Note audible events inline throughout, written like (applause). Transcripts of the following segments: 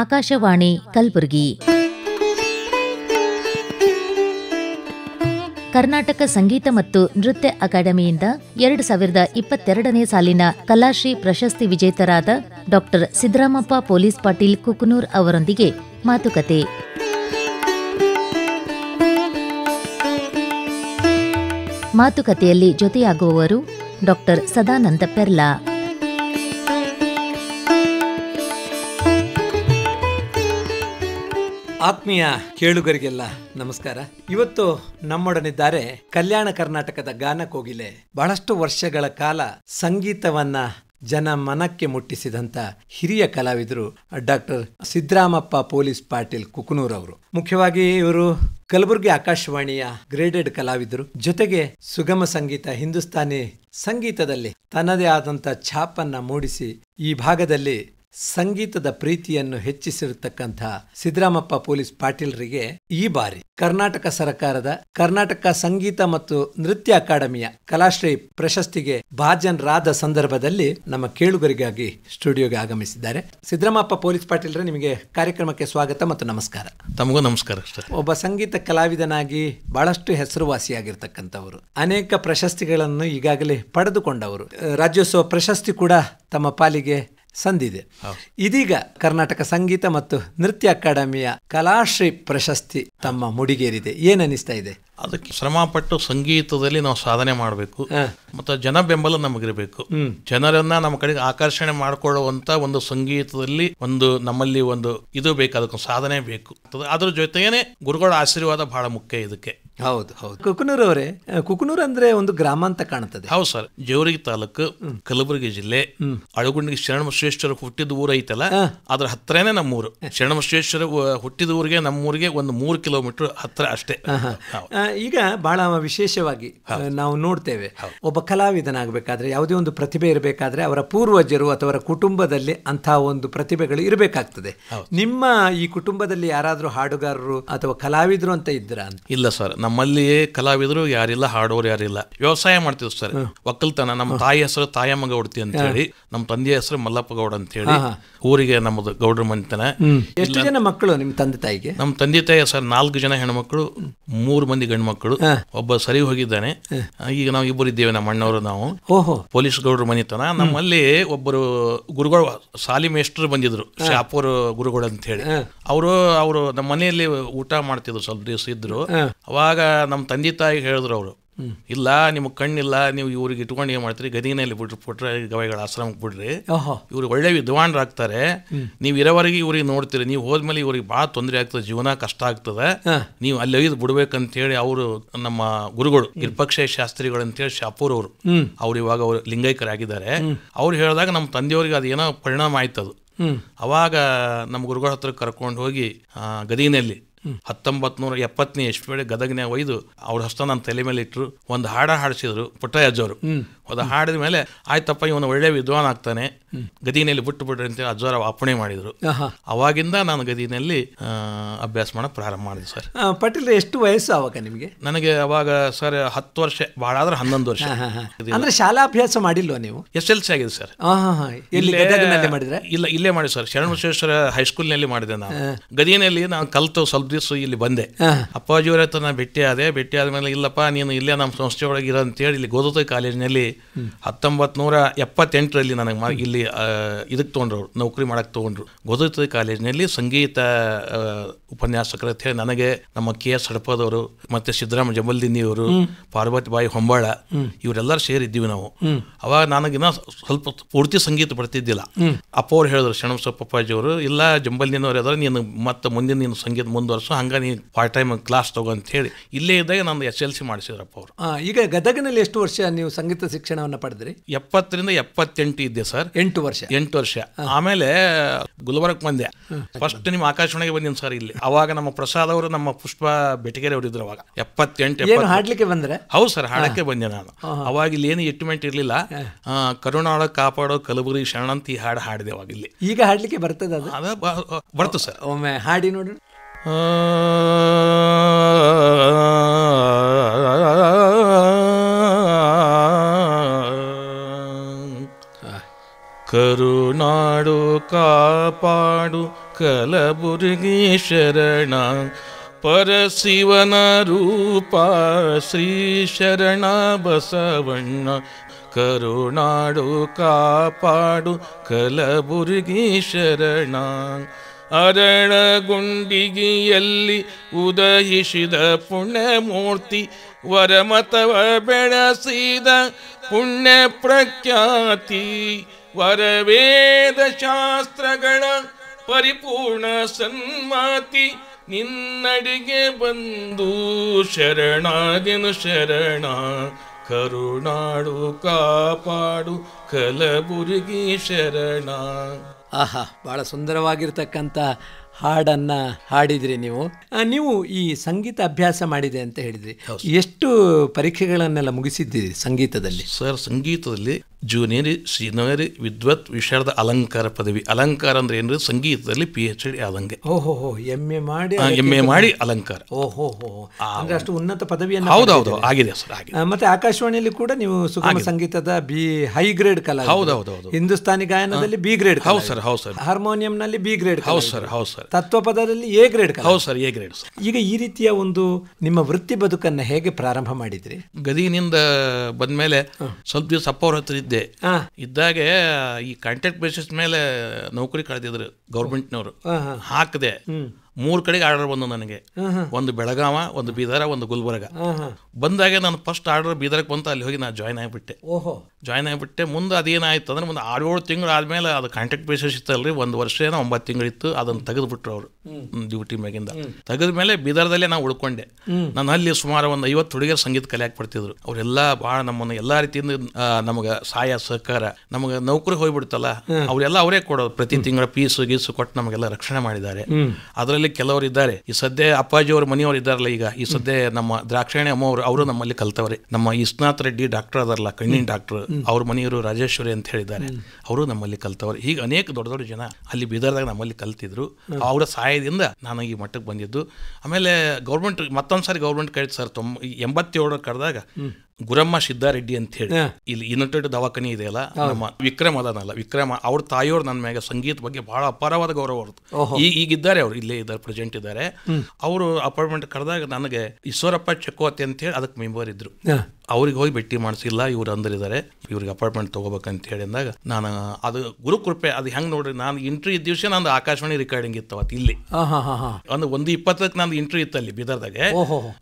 ಆಕಾಶವಾಣಿ ಕಲಬುರಗಿ ಕರ್ನಾಟಕ ಸಂಗೀತ ಮತ್ತು ನೃತ್ಯ ಅಕಾಡೆಮಿಯಿಂದ ಎರಡು ಸಾವಿರದ ಇಪ್ಪತ್ತೆರಡನೇ ಸಾಲಿನ ಕಲಾಶ್ರೀ ಪ್ರಶಸ್ತಿ ವಿಜೇತರಾದ ಡಾಕ್ಟರ್ ಸಿದ್ದರಾಮಪ್ಪ ಪೊಲೀಸ್ ಪಾಟೀಲ್ ಕುಕನೂರ್ ಅವರೊಂದಿಗೆ ಮಾತುಕತೆ ಮಾತುಕತೆಯಲ್ಲಿ ಜೊತೆಯಾಗುವವರು ಡಾಕ್ಟರ್ ಸದಾನಂದ ಪೆರ್ಲಾ ಆತ್ಮೀಯ ಕೇಳುಗರಿಗೆಲ್ಲ ನಮಸ್ಕಾರ ಇವತ್ತು ನಮ್ಮೊಡನಿದ್ದಾರೆ ಕಲ್ಯಾಣ ಕರ್ನಾಟಕದ ಗಾನ ಕೋಗಿಲೆ ಬಹಳಷ್ಟು ವರ್ಷಗಳ ಕಾಲ ಸಂಗೀತವನ್ನ ಜನ ಮನಕ್ಕೆ ಮುಟ್ಟಿಸಿದಂಥ ಹಿರಿಯ ಕಲಾವಿದರು ಡಾಕ್ಟರ್ ಸಿದ್ದರಾಮಪ್ಪ ಪೊಲೀಸ್ ಪಾಟೀಲ್ ಕುಕನೂರ್ ಅವರು ಮುಖ್ಯವಾಗಿ ಇವರು ಕಲಬುರಗಿ ಆಕಾಶವಾಣಿಯ ಗ್ರೇಡೆಡ್ ಕಲಾವಿದರು ಜೊತೆಗೆ ಸುಗಮ ಸಂಗೀತ ಹಿಂದೂಸ್ತಾನಿ ಸಂಗೀತದಲ್ಲಿ ತನ್ನದೇ ಆದಂಥ ಛಾಪನ್ನ ಮೂಡಿಸಿ ಈ ಭಾಗದಲ್ಲಿ ಸಂಗೀತದ ಪ್ರೀತಿಯನ್ನು ಹೆಚ್ಚಿಸಿರತಕ್ಕಂಥ ಸಿದ್ದರಾಮಪ್ಪ ಪೊಲೀಸ್ ಪಾಟೀಲ್ರಿಗೆ ಈ ಬಾರಿ ಕರ್ನಾಟಕ ಸರ್ಕಾರದ ಕರ್ನಾಟಕ ಸಂಗೀತ ಮತ್ತು ನೃತ್ಯ ಅಕಾಡೆಮಿಯ ಕಲಾಶ್ರೀ ಪ್ರಶಸ್ತಿಗೆ ಭಾಜನರಾದ ಸಂದರ್ಭದಲ್ಲಿ ನಮ್ಮ ಕೇಳುಗರಿಗಾಗಿ ಸ್ಟುಡಿಯೋಗೆ ಆಗಮಿಸಿದ್ದಾರೆ ಸಿದ್ದರಾಮಪ್ಪ ಪೊಲೀಸ್ ಪಾಟೀಲ್ರೆ ನಿಮಗೆ ಕಾರ್ಯಕ್ರಮಕ್ಕೆ ಸ್ವಾಗತ ಮತ್ತು ನಮಸ್ಕಾರ ತಮಗೂ ನಮಸ್ಕಾರ ಒಬ್ಬ ಸಂಗೀತ ಕಲಾವಿದನಾಗಿ ಬಹಳಷ್ಟು ಹೆಸರುವಾಸಿಯಾಗಿರ್ತಕ್ಕಂಥವರು ಅನೇಕ ಪ್ರಶಸ್ತಿಗಳನ್ನು ಈಗಾಗಲೇ ಪಡೆದುಕೊಂಡವರು ರಾಜ್ಯೋತ್ಸವ ಪ್ರಶಸ್ತಿ ಕೂಡ ತಮ್ಮ ಪಾಲಿಗೆ ಸಂದಿದೆ ಇದೀಗ ಕರ್ನಾಟಕ ಸಂಗೀತ ಮತ್ತು ನೃತ್ಯ ಅಕಾಡೆಮಿಯ ಕಲಾಶ್ರೀ ಪ್ರಶಸ್ತಿ ತಮ್ಮ ಮುಡಿಗೇರಿದೆ ಏನಿಸ್ತಾ ಇದೆ ಅದಕ್ಕೆ ಶ್ರಮಪಟ್ಟು ಸಂಗೀತದಲ್ಲಿ ನಾವು ಸಾಧನೆ ಮಾಡಬೇಕು ಮತ್ತು ಜನ ಬೆಂಬಲ ನಮಗಿರಬೇಕು ಜನರನ್ನ ನಮ್ಮ ಕಡೆಗೆ ಆಕರ್ಷಣೆ ಮಾಡಿಕೊಳ್ಳುವಂತ ಒಂದು ಸಂಗೀತದಲ್ಲಿ ಒಂದು ನಮ್ಮಲ್ಲಿ ಒಂದು ಇದು ಬೇಕು ಅದಕ್ಕೊಂದು ಸಾಧನೆ ಬೇಕು ಅದ್ರ ಜೊತೆಗೇನೆ ಗುರುಗಳ ಆಶೀರ್ವಾದ ಬಹಳ ಮುಖ್ಯ ಇದಕ್ಕೆ ಹೌದು ಹೌದು ಕುಕನೂರ್ ಅವರೇ ಕುಕನೂರ್ ಅಂದ್ರೆ ಒಂದು ಗ್ರಾಮ ಅಂತ ಕಾಣುತ್ತದೆ ಹೌದು ಸರ್ ಜೇವರಿಗೆ ತಾಲೂಕು ಕಲಬುರಗಿ ಜಿಲ್ಲೆ ಅಳಗುಂಡಿಗೆ ಶರಣಬಸವೇಶ್ವರ ಹುಟ್ಟಿದ ಊರು ಐತಲ್ಲ ಅದ್ರ ಹತ್ರನೇ ನಮ್ಮೂರು ಶರಣಬಸವೇಶ್ವರ ಹುಟ್ಟಿದ ಊರಿಗೆ ನಮ್ಮೂರಿಗೆ ಒಂದು ಮೂರು ಕಿಲೋಮೀಟರ್ ಹತ್ರ ಅಷ್ಟೇ ಈಗ ಬಹಳ ವಿಶೇಷವಾಗಿ ನಾವು ನೋಡ್ತೇವೆ ಒಬ್ಬ ಕಲಾವಿದನಾಗಬೇಕಾದ್ರೆ ಯಾವುದೇ ಒಂದು ಪ್ರತಿಭೆ ಇರಬೇಕಾದ್ರೆ ಅವರ ಪೂರ್ವಜರು ಅಥವಾ ಅವರ ಕುಟುಂಬದಲ್ಲಿ ಅಂತಹ ಒಂದು ಪ್ರತಿಭೆಗಳು ಇರಬೇಕಾಗ್ತದೆ ನಿಮ್ಮ ಈ ಕುಟುಂಬದಲ್ಲಿ ಯಾರಾದರೂ ಹಾಡುಗಾರರು ಅಥವಾ ಕಲಾವಿದರು ಅಂತ ಇದ್ದೀರಾ ಇಲ್ಲ ಸರ್ ನಮ್ಮಲ್ಲಿ ಕಲಾವಿದರು ಯಾರಿಲ್ಲ ಹಾಡೋರು ಯಾರಿಲ್ಲ ವ್ಯವಸಾಯ ಮಾಡ್ತಿದ್ರು ಸರ್ ಒಕ್ಕಲ್ತನ ನಮ್ಮ ತಾಯಿ ಹೆಸರು ತಾಯಮ್ಮ ಗೌಡ್ತಿ ಅಂತ ಹೇಳಿ ನಮ್ಮ ತಂದೆಯ ಹೆಸರು ಮಲ್ಲಪ್ಪ ಗೌಡ ಅಂತ ಹೇಳಿ ಊರಿಗೆ ನಮ್ಮದು ಗೌಡ್ರ ಮನೆತನ ಎಷ್ಟು ಜನ ಮಕ್ಕಳು ನಿಮ್ಮ ತಂದೆ ತಾಯಿಗೆ ನಮ್ಮ ತಂದೆ ತಾಯಿ ಸರ್ ನಾಲ್ಕು ಜನ ಹೆಣ್ಮಕ್ಳು ಮೂರು ಮಂದಿ ಗಂಡು ಮಕ್ಕಳು ಒಬ್ಬ ಸರಿ ಹೋಗಿದ್ದಾನೆ ಈಗ ನಾವು ಇಬ್ಬರು ಇದ್ದೇವೆ ನಮ್ಮ ಅಣ್ಣವರು ನಾವು ಪೊಲೀಸ್ ಗೌಡ್ರ ಮನೆತನ ನಮ್ಮಲ್ಲಿ ಒಬ್ಬರು ಗುರುಗಳು ಸಾಲಿ ಮೇಸ್ಟರ್ ಬಂದಿದ್ರು ಶಾಪೂರ್ ಗುರುಗಳು ಅಂತ ಹೇಳಿ ಅವರು ಅವರು ನಮ್ಮ ಮನೆಯಲ್ಲಿ ಊಟ ಮಾಡ್ತಿದ್ರು ಸ್ವಲ್ಪ ದಿವಸ ಇದ್ರು ಅವಾಗ ನಮ್ಮ ತಂದೆ ತಾಯಿ ಹೇಳಿದ್ರು ಅವರು ಇಲ್ಲ ನಿಮಗೆ ಕಣ್ಣಿಲ್ಲ ನೀವು ಇವ್ರಿಗೆ ಇಟ್ಕೊಂಡು ಏನು ಮಾಡ್ತೀರಿ ಗದಿನಲ್ಲಿ ಬಿಡ್ರಿ ಪುಟ್ರೆ ಗವಾಯಿಗಳ ಆಶ್ರಮಕ್ಕೆ ಬಿಡ್ರಿ ಇವ್ರಿಗೆ ಒಳ್ಳೆ ವಿದ್ವಾನ್ರಾಗ್ತಾರೆ ನೀವು ಇರೋವರೆಗೆ ಇವ್ರಿಗೆ ನೋಡ್ತೀರಿ ನೀವು ಹೋದ್ಮೇಲೆ ಇವ್ರಿಗೆ ಭಾಳ ತೊಂದರೆ ಆಗ್ತದೆ ಜೀವನ ಕಷ್ಟ ಆಗ್ತದೆ ನೀವು ಅಲ್ಲಿ ಒಯ್ದು ಹೇಳಿ ಅವರು ನಮ್ಮ ಗುರುಗಳು ನಿರ್ಪಕ್ಷ ಶಾಸ್ತ್ರಿಗಳು ಹೇಳಿ ಶಾಪೂರ್ ಅವರು ಅವ್ರು ಇವಾಗ ಅವರು ಲಿಂಗೈಕರಾಗಿದ್ದಾರೆ ಅವ್ರು ಹೇಳಿದಾಗ ನಮ್ಮ ತಂದೆಯವ್ರಿಗೆ ಅದೇನೋ ಪರಿಣಾಮ ಆಯ್ತದು ಅವಾಗ ನಮ್ಮ ಗುರುಗಳ ಹತ್ರ ಕರ್ಕೊಂಡು ಹೋಗಿ ಗದಿನಲ್ಲಿ ಹತ್ತೊಂಬತ್ ನೂರ ಎಪ್ಪತ್ತನೇ ವೇಳೆ ಗದಗನ್ಯಾಗ ಒಯ್ದು ಅವ್ರ ಹಸ್ತ ನನ್ನ ತಲೆ ಮೇಲೆ ಇಟ್ಟರು ಒಂದು ಹಾಡ ಹಾಡಿಸಿದ್ರು ಪುಟ್ಟಯ್ಯಜ್ಜವರು ಅದು ಹಾಡಿದ ಮೇಲೆ ಆಯ್ತಪ್ಪ ಇವನು ಒಳ್ಳೆ ವಿದ್ವಾನ್ ಆಗ್ತಾನೆ ಗದಿನಲ್ಲಿ ಬಿಟ್ಟು ಬಿಡ್ರಿ ಅಂತೇಳಿ ಅಜ್ಜರ ಅಪ್ಪಣೆ ಮಾಡಿದ್ರು ಅವಾಗಿಂದ ನಾನು ಗದಿನಲ್ಲಿ ಅಭ್ಯಾಸ ಮಾಡೋಕೆ ಪ್ರಾರಂಭ ಮಾಡಿದೆ ಸರ್ ಪಟೇಲ್ ಎಷ್ಟು ವಯಸ್ಸು ಅವಾಗ ನಿಮಗೆ ನನಗೆ ಅವಾಗ ಸರ್ ಹತ್ತು ವರ್ಷ ಬಹಳ ಆದ್ರೆ ಹನ್ನೊಂದು ವರ್ಷ ಅಂದ್ರೆ ಶಾಲಾ ಅಭ್ಯಾಸ ಮಾಡಿಲ್ವಾ ನೀವು ಎಸ್ ಎಲ್ ಸಿ ಆಗಿದೆ ಸರ್ ಮಾಡಿದ್ರೆ ಇಲ್ಲ ಇಲ್ಲೇ ಮಾಡಿ ಸರ್ ಶರಣ ವಿಶ್ವೇಶ್ವರ ಹೈಸ್ಕೂಲ್ನಲ್ಲಿ ಮಾಡಿದೆ ನಾನು ಗದಿನಲ್ಲಿ ನಾನು ಕಲ್ತು ಸ್ವಲ್ಪ ದಿವಸ ಇಲ್ಲಿ ಬಂದೆ ಅಪ್ಪಾಜಿಯವರ ಹತ್ರ ನಾನು ಭೇಟಿ ಆದೆ ಭೇಟಿ ಆದಮೇಲೆ ಇಲ್ಲಪ್ಪ ನೀನು ಇಲ್ಲೇ ನಮ್ಮ ಸಂಸ್ಥೆ ಒಳಗೆ ಇರೋ ಅಂತೇಳಿ ಇಲ್ಲಿ ಗೋದೋತ ಕಾಲೇಜಿನಲ್ಲಿ ಹತ್ತೊಂಬತ್ತು ನೂರ ಎಪ್ಪತ್ತೆಂಟರಲ್ಲಿ ನನಗೆ ಇಲ್ಲಿ ಇದಕ್ಕೆ ತೊಗೊಂಡ್ರು ನೌಕರಿ ಮಾಡಕ್ಕೆ ತೊಗೊಂಡ್ರು ಕಾಲೇಜ್ ಕಾಲೇಜಿನಲ್ಲಿ ಸಂಗೀತ ಉಪನ್ಯಾಸಕರ ಹೇಳಿ ನನಗೆ ನಮ್ಮ ಕೆ ಎಸ್ ಹಡಪದವರು ಮತ್ತು ಸಿದ್ದರಾಮ ಜಮಲ್ದಿನಿಯವರು ಪಾರ್ವತಿ ಬಾಯಿ ಹೊಂಬಾಳ ಇವರೆಲ್ಲರೂ ಸೇರಿದ್ದೀವಿ ನಾವು ಅವಾಗ ನನಗಿನ್ನ ಸ್ವಲ್ಪ ಪೂರ್ತಿ ಸಂಗೀತ ಬರ್ತಿದ್ದಿಲ್ಲ ಅಪ್ಪ ಅವ್ರು ಹೇಳಿದ್ರು ಶರಣಬಸಪ್ಪ ಅವರು ಇಲ್ಲ ಜಂಬಲ್ದಿನವ್ರು ಅದ್ರ ನೀನು ಮತ್ತೆ ಮುಂದಿನ ನೀನು ಸಂಗೀತ ಮುಂದುವರೆ ಸೊ ಹಂಗೆ ಪಾರ್ಟ್ ಟೈಮ್ ಕ್ಲಾಸ್ ತಗೋ ಅಂತ ಹೇಳಿ ಇಲ್ಲೇ ಇದ್ದಾಗ ನಾನು ಎಸ್ ಎಲ್ ಸಿ ಮಾಡಿಸಿದ್ರಪ್ಪ ಅವರು ಈಗ ಗದಗಿನಲ್ಲಿ ಎಷ್ಟು ವರ್ಷ ನೀವು ಸಂಗೀತ ಶಿಕ್ಷಣವನ್ನು ಪಡೆದ್ರಿ ಎಪ್ಪತ್ತರಿಂದ ಎಪ್ಪತ್ತೆಂಟು ಇದ್ದೆ ಸರ್ ಎಂಟು ವರ್ಷ ಎಂಟು ವರ್ಷ ಆಮೇಲೆ ಗುಲ್ಬರ್ಗ್ ಬಂದೆ ಫಸ್ಟ್ ನಿಮ್ಮ ಆಕಾಶವಾಣಿಗೆ ಬಂದಿನ್ ಸರ್ ಇಲ್ಲಿ ಅವಾಗ ನಮ್ಮ ಪ್ರಸಾದ್ ಅವರು ನಮ್ಮ ಪುಷ್ಪ ಬೆಟಗೇರಿ ಇದ್ರು ಅವಾಗ ಎಪ್ಪತ್ತೆಂಟು ಹಾಡ್ಲಿಕ್ಕೆ ಬಂದ್ರೆ ಹೌದು ಸರ್ ಹಾಡಕ್ಕೆ ಬಂದೆ ನಾನು ಅವಾಗ ಇಲ್ಲಿ ಏನು ಇಟ್ಮೆಂಟ್ ಇರಲಿಲ್ಲ ಕರುಣಾಳ ಕಾಪಾಡೋ ಕಲಬುರಗಿ ಶರಣಂತಿ ಈ ಹಾಡು ಹಾಡಿದೆ ಅವಾಗ ಇಲ್ಲಿ ಈಗ ಹಾಡ್ಲಿಕ್ಕೆ ಬರ್ತದ ಅದು ಬರ್ತದೆ ಸರ್ ಒಮ್ಮೆ ಹಾಡಿ ನೋಡಿ ुणाडुकापाडु कलभुर्गीं शरणा परसिवनूपी शरण बसवण्णुकापाडु कलभुर्गी शरणाग ಗುಂಡಿಗೆಯಲ್ಲಿ ಉದಯಿಸಿದ ಪುಣ್ಯಮೂರ್ತಿ ವರಮತವ ಬೆಳಸಿದ ಪುಣ್ಯ ಪ್ರಖ್ಯಾತಿ ವರವೇದ ಶಾಸ್ತ್ರಗಳ ಪರಿಪೂರ್ಣ ಸನ್ಮಾತಿ ನಿನ್ನಡಿಗೆ ಬಂದು ಶರಣಾಗಿನು ಶರಣ ಕರುಣಾಡು ಕಾಪಾಡು ಕಲಬುರಗಿ ಶರಣ ಆಹಾ ಭಾಳ ಸುಂದರವಾಗಿರ್ತಕ್ಕಂಥ ಹಾಡನ್ನ ಹಾಡಿದ್ರಿ ನೀವು ನೀವು ಈ ಸಂಗೀತ ಅಭ್ಯಾಸ ಮಾಡಿದೆ ಅಂತ ಹೇಳಿದ್ರಿ ಎಷ್ಟು ಪರೀಕ್ಷೆಗಳನ್ನೆಲ್ಲ ಮುಗಿಸಿದ್ದೀರಿ ಸಂಗೀತದಲ್ಲಿ ಸರ್ ಸಂಗೀತದಲ್ಲಿ ಜೂನಿಯರಿ ಸೀನಿಯರಿ ವಿದ್ವತ್ ವಿಶಾರದ ಅಲಂಕಾರ ಪದವಿ ಅಲಂಕಾರ ಅಂದ್ರೆ ಏನ್ರಿ ಸಂಗೀತದಲ್ಲಿ ಪಿ ಎಚ್ ಡಿ ಆದಂಗೆ ಓಹೋ ಮಾಡಿ ಎಂಎ ಮಾಡಿ ಅಲಂಕಾರ ಓಹೋ ಅಂದ್ರೆ ಅಷ್ಟು ಉನ್ನತ ಪದವಿಯನ್ನು ಹೌದೌದು ಆಗಿದೆ ಸರ್ ಮತ್ತೆ ಆಕಾಶವಾಣಿಯಲ್ಲಿ ಕೂಡ ನೀವು ಸುಗಮ ಸಂಗೀತದ ಬಿ ಹೈ ಗ್ರೇಡ್ ಕಲಾ ಹೌದೌದು ಹಿಂದೂಸ್ತಾನಿ ಗಾಯನದಲ್ಲಿ ಬಿ ಗ್ರೇಡ್ ಹೌದು ಸರ್ ಹೌದು ಸರ್ ಹಾರ್ಮೋನಿಯಂನಲ್ಲಿ ಬಿ ಗ್ರೇಡ್ ಹೌದು ಸರ್ ಹೌದು ಸರ್ ತತ್ವಪದದಲ್ಲಿ ಎ ಗ್ರೇಡ್ ಹೌದು ಸರ್ ಎ ಗ್ರೇಡ್ ಈಗ ಈ ರೀತಿಯ ಒಂದು ನಿಮ್ಮ ವೃತ್ತಿ ಬದುಕನ್ನು ಹೇಗೆ ಪ್ರಾರಂಭ ಮಾಡಿದ್ರಿ ಗದಗಿನಿಂದ ಬಂದ್ಮೇಲೆ ಸ್ವಲ್ಪ ದಿವಸ ಅಪ್ಪ ಅವ್ರ ಹತ್ರ ಇದ್ದೆ ಇದ್ದಾಗೆ ಈ ಕಾಂಟ್ರಾಕ್ಟ್ ಬೇಸಿಸ್ ಮೇಲೆ ನೌಕರಿ ಕಳೆದಿದ್ರು ಗೌರ್ಮೆಂಟ್ನವರು ಹಾಕಿದೆ ಮೂರು ಕಡೆಗೆ ಆರ್ಡರ್ ಬಂದು ನನಗೆ ಒಂದು ಬೆಳಗಾವ ಒಂದು ಬೀದರ ಒಂದು ಗುಲ್ಬರ್ಗ ಬಂದಾಗ ನಾನು ಫಸ್ಟ್ ಆರ್ಡರ್ ಬೀದರ್ಗೆ ಬಂತ ಅಲ್ಲಿ ಹೋಗಿ ನಾನು ಜಾಯ್ನ್ ಆಗಿಬಿಟ್ಟೆ ಓಹೋ ಜಾಯ್ನ್ ಆಗಿಬಿಟ್ಟೆ ಮುಂದೆ ಅದೇನಾಯ್ತು ಅಂದ್ರೆ ಒಂದು ಆರೇಳು ತಿಂಗಳು ಆದ್ಮೇಲೆ ಅದು ಕಾಂಟ್ಯಾಕ್ಟ್ ಬೇಸಿಸ್ ಇತ್ತಲ್ರಿ ಒಂದು ವರ್ಷ ಏನೋ ಒಂಬತ್ತು ತಿಂಗಳಿತ್ತು ಅದನ್ನು ತೆಗೆದುಬಿಟ್ರು ಅವರು ಡ್ಯೂಟಿ ಮ್ಯಾಗಿಂದ ತೆಗೆದ ಮೇಲೆ ಬೀದರ್ದಲ್ಲೇ ನಾನು ಉಳ್ಕೊಂಡೆ ನಾನು ಅಲ್ಲಿ ಸುಮಾರು ಒಂದು ಐವತ್ತು ಹುಡುಗಿಯರ್ ಸಂಗೀತ ಕಲೆ ಹಾಕ್ಬಿಡ್ತಿದ್ರು ಅವರೆಲ್ಲ ಬಹಳ ನಮ್ಮನ್ನು ಎಲ್ಲಾ ರೀತಿಯಿಂದ ನಮಗೆ ಸಹಾಯ ಸಹಕಾರ ನಮಗೆ ನೌಕರಿ ಹೋಗ್ಬಿಡ್ತಲ್ಲ ಅವರೆಲ್ಲ ಅವರೇ ಕೊಡೋದು ಪ್ರತಿ ತಿಂಗಳ ಪೀಸು ಗೀಸು ಕೊಟ್ಟು ನಮಗೆಲ್ಲ ರಕ್ಷಣೆ ಮಾಡಿದ್ದಾರೆ ಅದರಲ್ಲಿ ನಮ್ಮಲ್ಲಿ ಕೆಲವರು ಇದ್ದಾರೆ ಈ ಸದ್ಯ ಅಪ್ಪಾಜಿ ಅವ್ರ ಮನೆಯವರು ಇದ್ದಾರಲ್ಲ ಈಗ ಈ ಸದ್ಯ ನಮ್ಮ ದ್ರಾಕ್ಷಾಯಣಿ ಅಮ್ಮ ಅವರು ಅವರು ನಮ್ಮಲ್ಲಿ ಕಲ್ತವ್ರೆ ನಮ್ಮ ಇಸ್ನಾಥ್ ರೆಡ್ಡಿ ಡಾಕ್ಟರ್ ಅದಾರಲ್ಲ ಕಣ್ಣಿನ ಡಾಕ್ಟರ್ ಅವ್ರ ಮನೆಯವರು ರಾಜೇಶ್ವರಿ ಅಂತ ಹೇಳಿದ್ದಾರೆ ಅವರು ನಮ್ಮಲ್ಲಿ ಕಲ್ತವ್ರೆ ಈಗ ಅನೇಕ ದೊಡ್ಡ ದೊಡ್ಡ ಜನ ಅಲ್ಲಿ ಬೀದರ್ದಾಗ ನಮ್ಮಲ್ಲಿ ಕಲ್ತಿದ್ರು ಅವರ ಸಹಾಯದಿಂದ ನಾನು ಈ ಮಟ್ಟಕ್ಕೆ ಬಂದಿದ್ದು ಆಮೇಲೆ ಗೌರ್ಮೆಂಟ್ ಮತ್ತೊಂದ್ಸಾರಿ ಗೌರ್ಮೆಂಟ್ ಕೈ ಸರ್ ತೊಂಬ ಎಂಬತ್ತೇಳರ ಕರೆದಾಗ ಗುರಮ್ಮ ಸಿದ್ದಾರೆಡ್ಡಿ ಅಂತ ಹೇಳಿ ಇಲ್ಲಿ ಯುನೈಟೆಡ್ ದವಾಖಾನೆ ಇದೆಯಲ್ಲ ನಮ್ಮ ವಿಕ್ರಮ್ ಅದನಲ್ಲ ವಿಕ್ರಮ ಅವ್ರ ತಾಯಿಯವ್ರು ನನ್ನ ಮ್ಯಾಗ ಸಂಗೀತ ಬಗ್ಗೆ ಬಹಳ ಅಪಾರವಾದ ಗೌರವ ಅವ್ರದ್ದು ಈಗಿದ್ದಾರೆ ಅವ್ರು ಇಲ್ಲೇ ಇದ್ದಾರೆ ಪ್ರೆಸೆಂಟ್ ಇದ್ದಾರೆ ಅವರು ಅಪಾಯಿಂಟ್ಮೆಂಟ್ ಕರೆದಾಗ ನನಗೆ ಈಶ್ವರಪ್ಪ ಚಕೋತಿ ಅಂತ ಹೇಳಿ ಅದಕ್ಕೆ ಮೆಂಬರ್ ಇದ್ರು ಅವ್ರಿಗೆ ಹೋಗಿ ಭೇಟಿ ಮಾಡಿಸಿಲ್ಲ ಇವ್ರು ಅಂದರಿದ್ದಾರೆ ಇವ್ರಿಗೆ ಅಪಾರ್ಟ್ಮೆಂಟ್ ತೊಗೋಬೇಕಂತ ಹೇಳಿದಾಗ ನಾನು ಅದು ಗುರುಕೃಪೆ ಅದು ಹೆಂಗೆ ನೋಡ್ರಿ ನಾನು ಇಂಟ್ರಿ ಇದ್ದ ದಿವಸ ನಂದು ಆಕಾಶವಾಣಿ ರೆಕಾರ್ಡಿಂಗ್ ಇತ್ತು ಅವತ್ತು ಇಲ್ಲಿ ಒಂದು ಒಂದು ಇಪ್ಪತ್ತಕ್ಕೆ ನಂದು ಇಂಟ್ರಿ ಇತ್ತು ಅಲ್ಲಿ ಬೀದರ್ದಾಗೆ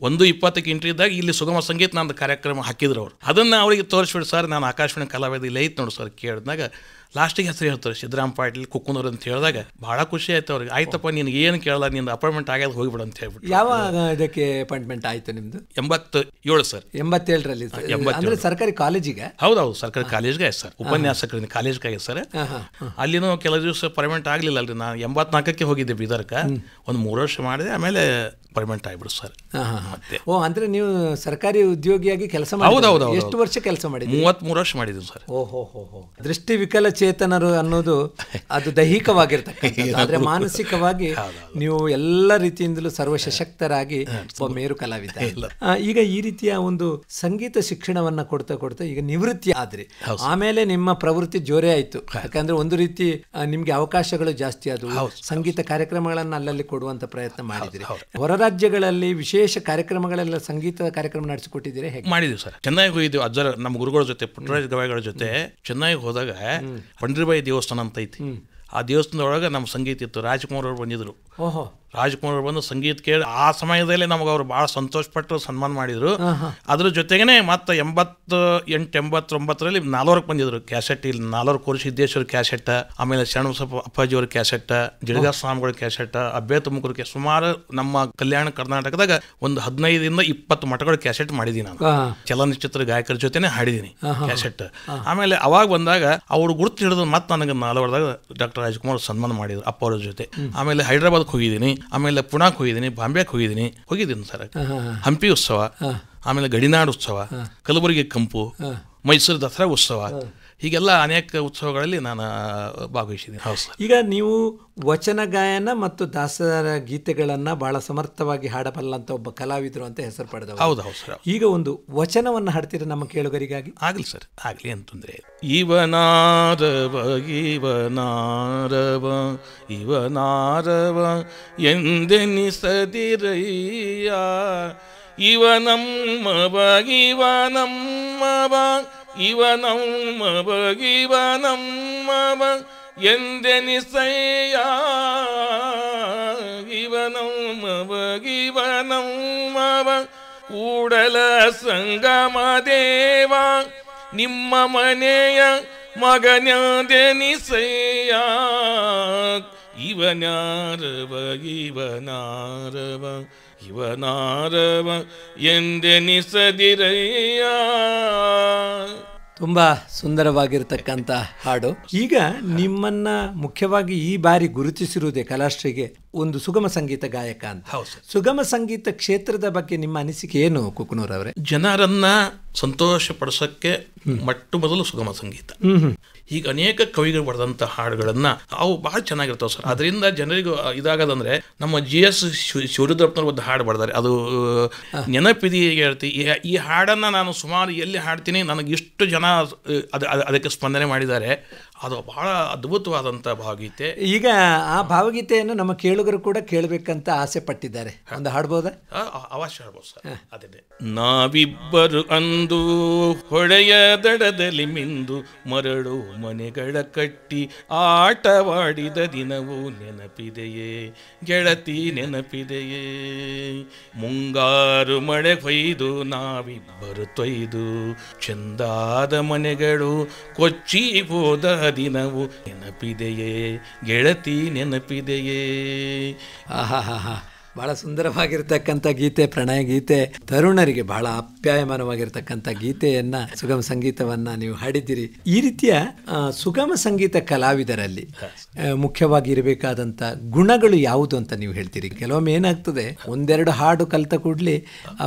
ಒಂದು ಇಪ್ಪತ್ತಕ್ಕೆ ಇಂಟ್ರಿ ಇದ್ದಾಗ ಇಲ್ಲಿ ಸುಗಮ ಸಂಗೀತ ನಂದು ಕಾರ್ಯಕ್ರಮ ಹಾಕಿದ್ರು ಅವ್ರು ಅದನ್ನ ಅವರಿಗೆ ತೋರಿಸ್ಬಿಡಿ ಸರ್ ನಾನು ಆಕಾಶವಾಣಿ ಕಲಾವಿದ ಇಲ್ಲಿ ಐತೆ ನೋಡಿ ಸರ್ ಕೇಳಿದಾಗ ಲಾಸ್ಟಿಗೆ ಹೆಸರು ಹೇಳ್ತಾರೆ ಸಿದ್ದರಾಮ್ ಪಾಟೀಲ್ ಕುಕ್ಕುನವ್ರು ಅಂತ ಹೇಳಿದಾಗ ಭಾಳ ಖುಷಿ ಆಯ್ತು ಅವ್ರಿಗೆ ಆಯ್ತಪ್ಪ ನಿನ್ಗೆ ಏನು ಕೇಳಲ್ಲ ನಿಂದು ಅಪಾಯಿಂಟ್ಮೆಂಟ್ ಆಗ್ಯದ ಹೋಗಿಬಿಡು ಅಂತ ಹೇಳ್ಬಿಟ್ಟು ಯಾವ ಇದಕ್ಕೆ ಅಪಾಯಿಂಟ್ಮೆಂಟ್ ಆಯ್ತು ನಿಮ್ದು ಎಂಬತ್ತು ಏಳು ಸರ್ ಎಂಬತ್ತೇಳರಲ್ಲಿ ಅಂದ್ರೆ ಸರ್ಕಾರಿ ಕಾಲೇಜಿಗೆ ಹೌದೌದು ಸರ್ಕಾರಿ ಕಾಲೇಜ್ಗೆ ಆಯ್ತು ಸರ್ ಉಪನ್ಯಾಸಕರಿಂದ ಕಾಲೇಜ್ಗೆ ಸರ್ ಅಲ್ಲಿನೂ ಕೆಲವು ದಿವಸ ಪರ್ಮನೆಂಟ್ ಆಗಲಿಲ್ಲ ಅಲ್ರಿ ನಾನು ಎಂಬತ್ನಾಲ್ಕಕ್ಕೆ ಹೋಗಿದ್ದೆ ಬೀದರ್ಕ ಒಂದು ಮೂರು ವರ್ಷ ಮಾಡಿದೆ ಆಮೇಲೆ ಪರ್ಮನೆಂಟ್ ಓ ಅಂದ್ರೆ ನೀವು ಸರ್ಕಾರಿ ಉದ್ಯೋಗಿಯಾಗಿ ಕೆಲಸ ಮಾಡಿ ಎಷ್ಟು ವರ್ಷ ಕೆಲಸ ಮಾಡಿದ್ರಿ ವರ್ಷ ಸರ್ ಓಹೋ ಹೋ ದೃಷ್ಟಿ ವಿಕಲಚೇತನರು ಅನ್ನೋದು ಅದು ದೈಹಿಕವಾಗಿರ್ತಕ್ಕಂಥ (laughs) ಆದರೆ ಮಾನಸಿಕವಾಗಿ ನೀವು ಎಲ್ಲ ರೀತಿಯಿಂದಲೂ ಸರ್ವ ಸಶಕ್ತರಾಗಿ ಮೇರು ಕಲಾವಿದ ಈಗ ಈ ರೀತಿಯ ಒಂದು ಸಂಗೀತ ಶಿಕ್ಷಣವನ್ನ ಕೊಡ್ತಾ ಕೊಡ್ತಾ ಈಗ ನಿವೃತ್ತಿ ಆದ್ರಿ ಆಮೇಲೆ ನಿಮ್ಮ ಪ್ರವೃತ್ತಿ ಜೋರೇ ಆಯ್ತು ಯಾಕಂದ್ರೆ ಒಂದು ರೀತಿ ನಿಮ್ಗೆ ಅವಕಾಶಗಳು ಜಾಸ್ತಿ ಆದವು ಸಂಗೀತ ಕಾರ್ಯಕ್ರಮಗಳನ್ನ ಅಲ್ಲಲ್ಲಿ ಕೊಡುವಂತ ಪ್ರಯತ್ನ ಮಾಡಿದ್ರಿ ಹೊರ ರಾಜ್ಯಗಳಲ್ಲಿ ವಿಶೇಷ ಕಾರ್ಯಕ್ರಮಗಳೆಲ್ಲ ಸಂಗೀತದ ಕಾರ್ಯಕ್ರಮ ನಡೆಸಿಕೊಟ್ಟಿದ್ದೀರಿ ಹೇಗೆ ಮಾಡಿದ್ದೀವಿ ಸರ್ ಚೆನ್ನಾಗಿ ಹೋಗಿದ್ದೀವಿ ಅಜ್ಜರ ನಮ್ಮ ಗುರುಗಳ ಜೊತೆ ಪುಟ್ಟರಾಜ್ ಗವಾಯಿಗಳ ಜೊತೆ ಚೆನ್ನಾಗಿ ಹೋದಾಗ ಪಂಡ್ರಿಬಾಯಿ ದೇವಸ್ಥಾನ ಅಂತ ಐತಿ ಆ ದೇವಸ್ಥಾನದೊಳಗೆ ನಮ್ಮ ಸಂಗೀತ ಇತ್ತು ರಾಜ್ಕುಮಾರ್ ಅವರು ಬಂದಿದ್ರು ಓಹೋ ರಾಜ್ಕುಮಾರ್ ಬಂದು ಸಂಗೀತ ಕೇಳಿ ಆ ಸಮಯದಲ್ಲಿ ನಮಗೆ ಅವ್ರು ಸಂತೋಷ ಸಂತೋಷಪಟ್ಟು ಸನ್ಮಾನ ಮಾಡಿದ್ರು ಅದ್ರ ಜೊತೆಗೇ ಮತ್ತೆ ಎಂಬತ್ತ ಎಂಟು ಎಂಬತ್ತೊಂಬತ್ತರಲ್ಲಿ ನಾಲ್ವರ್ಗೆ ಬಂದಿದ್ರು ಕ್ಯಾಸೆಟ್ ಇಲ್ಲಿ ನಾಲ್ವರು ಕೋರ್ ಕ್ಯಾಸೆಟ್ ಆಮೇಲೆ ಅಪ್ಪಾಜಿ ಅವರ ಕ್ಯಾಸೆಟ್ ಜಿಡಗಾ ಸ್ವಾಮಿಗಳ ಕ್ಯಾಸೆಟ್ ಅಬ್ಬೆ ತುಮಕೂರು ಸುಮಾರು ನಮ್ಮ ಕಲ್ಯಾಣ ಕರ್ನಾಟಕದಾಗ ಒಂದು ಹದಿನೈದರಿಂದ ಇಪ್ಪತ್ತು ಮಠಗಳ ಕ್ಯಾಸೆಟ್ ಮಾಡಿದೀನಿ ನಾನು ಚಲನಚಿತ್ರ ಗಾಯಕರ ಜೊತೆನೆ ಹಾಡಿದೀನಿ ಕ್ಯಾಸೆಟ್ ಆಮೇಲೆ ಅವಾಗ ಬಂದಾಗ ಅವ್ರು ಗುರುತು ಹಿಡಿದ್ರು ಮತ್ತೆ ನನಗೆ ನಾಲ್ವರದಾಗ ಡಾಕ್ಟರ್ ರಾಜ್ಕುಮಾರ್ ಸನ್ಮಾನ ಮಾಡಿದ್ರು ಅಪ್ಪ ಅವ್ರ ಜೊತೆ ಆಮೇಲೆ ಹೈದ್ರಾಬಾದ್ಗೆ ಹೋಗಿದ್ದೀನಿ ಆಮೇಲೆ ಪುಣಾಕ್ ಹೋಗಿದ್ದೀನಿ ಬಾಂಬೆಗೆ ಹೋಗಿದ್ದೀನಿ ಹೋಗಿದ್ದೀನಿ ಸರ್ ಹಂಪಿ ಉತ್ಸವ ಆಮೇಲೆ ಗಡಿನಾಡು ಉತ್ಸವ ಕಲಬುರಗಿ ಕಂಪು ಮೈಸೂರು ದಸರಾ ಉತ್ಸವ ಹೀಗೆಲ್ಲ ಅನೇಕ ಉತ್ಸವಗಳಲ್ಲಿ ನಾನು ಭಾಗವಹಿಸಿದ್ದೀನಿ ಹೌದು ಈಗ ನೀವು ವಚನ ಗಾಯನ ಮತ್ತು ದಾಸರ ಗೀತೆಗಳನ್ನು ಬಹಳ ಸಮರ್ಥವಾಗಿ ಹಾಡಬಲ್ಲ ಅಂತ ಒಬ್ಬ ಕಲಾವಿದರು ಅಂತ ಹೆಸರು ಪಡೆದ ಹೌದು ಹೌದು ಸರ್ ಈಗ ಒಂದು ವಚನವನ್ನು ಹಾಡ್ತೀರ ನಮ್ಮ ಕೇಳುಗರಿಗಾಗಿ ಆಗಲಿ ಸರ್ ಆಗಲಿ ಅಂತಂದರೆ ತೊಂದರೆ ಇವನಾರವ ಇವನಾರವ ಇವನಾರವ ಎಂದೆನಿಸದಿರಯ್ಯ ಇವನಮ್ಮವ ಇವನಮ್ಮವ இவனம் மப இவனம் மப என்றெனிசையா இவனம் மப இவனம் மப ಕೂಡಲ ಸಂಗಮ ದೇವ ನಿಮ್ಮ ಮನೆಯ ಮಗನಾದೆನಿಸೆಯ ಇವನಾರವ ಇವನಾರವ ಇವನಾರವ ಎಂದೆನಿಸದಿರಯ್ಯ ತುಂಬಾ ಸುಂದರವಾಗಿರ್ತಕ್ಕಂಥ ಹಾಡು ಈಗ ನಿಮ್ಮನ್ನ ಮುಖ್ಯವಾಗಿ ಈ ಬಾರಿ ಗುರುತಿಸಿರುವುದೇ ಕಲಾಶ್ರೀಗೆ ಒಂದು ಸುಗಮ ಸಂಗೀತ ಗಾಯಕ ಅಂತ ಹೌದು ಸುಗಮ ಸಂಗೀತ ಕ್ಷೇತ್ರದ ಬಗ್ಗೆ ನಿಮ್ಮ ಅನಿಸಿಕೆ ಏನು ಕುಕ್ನೂರ್ ಅವರೇ ಜನರನ್ನ ಸಂತೋಷ ಪಡಿಸಕ್ಕೆ ಮೊಟ್ಟ ಮೊದಲು ಸುಗಮ ಸಂಗೀತ ಈಗ ಅನೇಕ ಕವಿಗಳು ಬರೆದಂಥ ಹಾಡುಗಳನ್ನು ಅವು ಭಾಳ ಚೆನ್ನಾಗಿರ್ತಾವೆ ಸರ್ ಅದರಿಂದ ಜನರಿಗೂ ಇದಾಗದಂದ್ರೆ ನಮ್ಮ ಜಿ ಎಸ್ ಶಿವರುದ್ರಪ್ಪನವ್ರು ಒಂದು ಹಾಡು ಬರ್ದಾರೆ ಅದು ನೆನಪಿದೆಯೇ ಹೇಳ್ತಿ ಈ ಹಾಡನ್ನು ನಾನು ಸುಮಾರು ಎಲ್ಲಿ ಹಾಡ್ತೀನಿ ನನಗೆ ಇಷ್ಟು ಜನ ಅದಕ್ಕೆ ಸ್ಪಂದನೆ ಮಾಡಿದ್ದಾರೆ ಅದು ಬಹಳ ಅದ್ಭುತವಾದಂಥ ಭಾವಗೀತೆ ಈಗ ಆ ಭಾವಗೀತೆಯನ್ನು ನಮ್ಮ ಕೇಳುಗರು ಕೂಡ ಕೇಳಬೇಕಂತ ಆಸೆ ಪಟ್ಟಿದ್ದಾರೆ ಒಂದು ಹಾಡ್ಬೋದಾ ಅವಶ್ಯ ಹಾಡ್ಬೋದು ಸರ್ ಅದೇ ನಾವಿಬ್ಬರು ಅಂದು ಹೊಳೆಯ ದಡದಲ್ಲಿ ಮಿಂದು ಮರಳು ಮನೆಗಳ ಕಟ್ಟಿ ಆಟವಾಡಿದ ದಿನವೂ ನೆನಪಿದೆಯೇ ಗೆಳತಿ ನೆನಪಿದೆಯೇ ಮುಂಗಾರು ಮಳೆ ಕೊಯ್ದು ನಾವಿಬ್ಬರು ತೊಯ್ದು ಚೆಂದಾದ ಮನೆಗಳು ಕೊಚ್ಚಿ ಹೋದ ದಿನವು ನೆನಪಿದೆಯೇ ಗೆಳತಿ ನೆನಪಿದೆಯೇ ಆಹಾ ಬಹಳ ಸುಂದರವಾಗಿರ್ತಕ್ಕಂಥ ಗೀತೆ ಪ್ರಣಯ ಗೀತೆ ತರುಣರಿಗೆ ಬಹಳ ಅಪ್ಯಾಯಮಾನವಾಗಿರ್ತಕ್ಕಂಥ ಗೀತೆಯನ್ನ ಸುಗಮ ಸಂಗೀತವನ್ನ ನೀವು ಹಾಡಿದ್ದೀರಿ ಈ ರೀತಿಯ ಸುಗಮ ಸಂಗೀತ ಕಲಾವಿದರಲ್ಲಿ ಮುಖ್ಯವಾಗಿ ಇರಬೇಕಾದಂತ ಗುಣಗಳು ಯಾವುದು ಅಂತ ನೀವು ಹೇಳ್ತೀರಿ ಕೆಲವೊಮ್ಮೆ ಏನಾಗ್ತದೆ ಒಂದೆರಡು ಹಾಡು ಕಲಿತ ಕೂಡಲಿ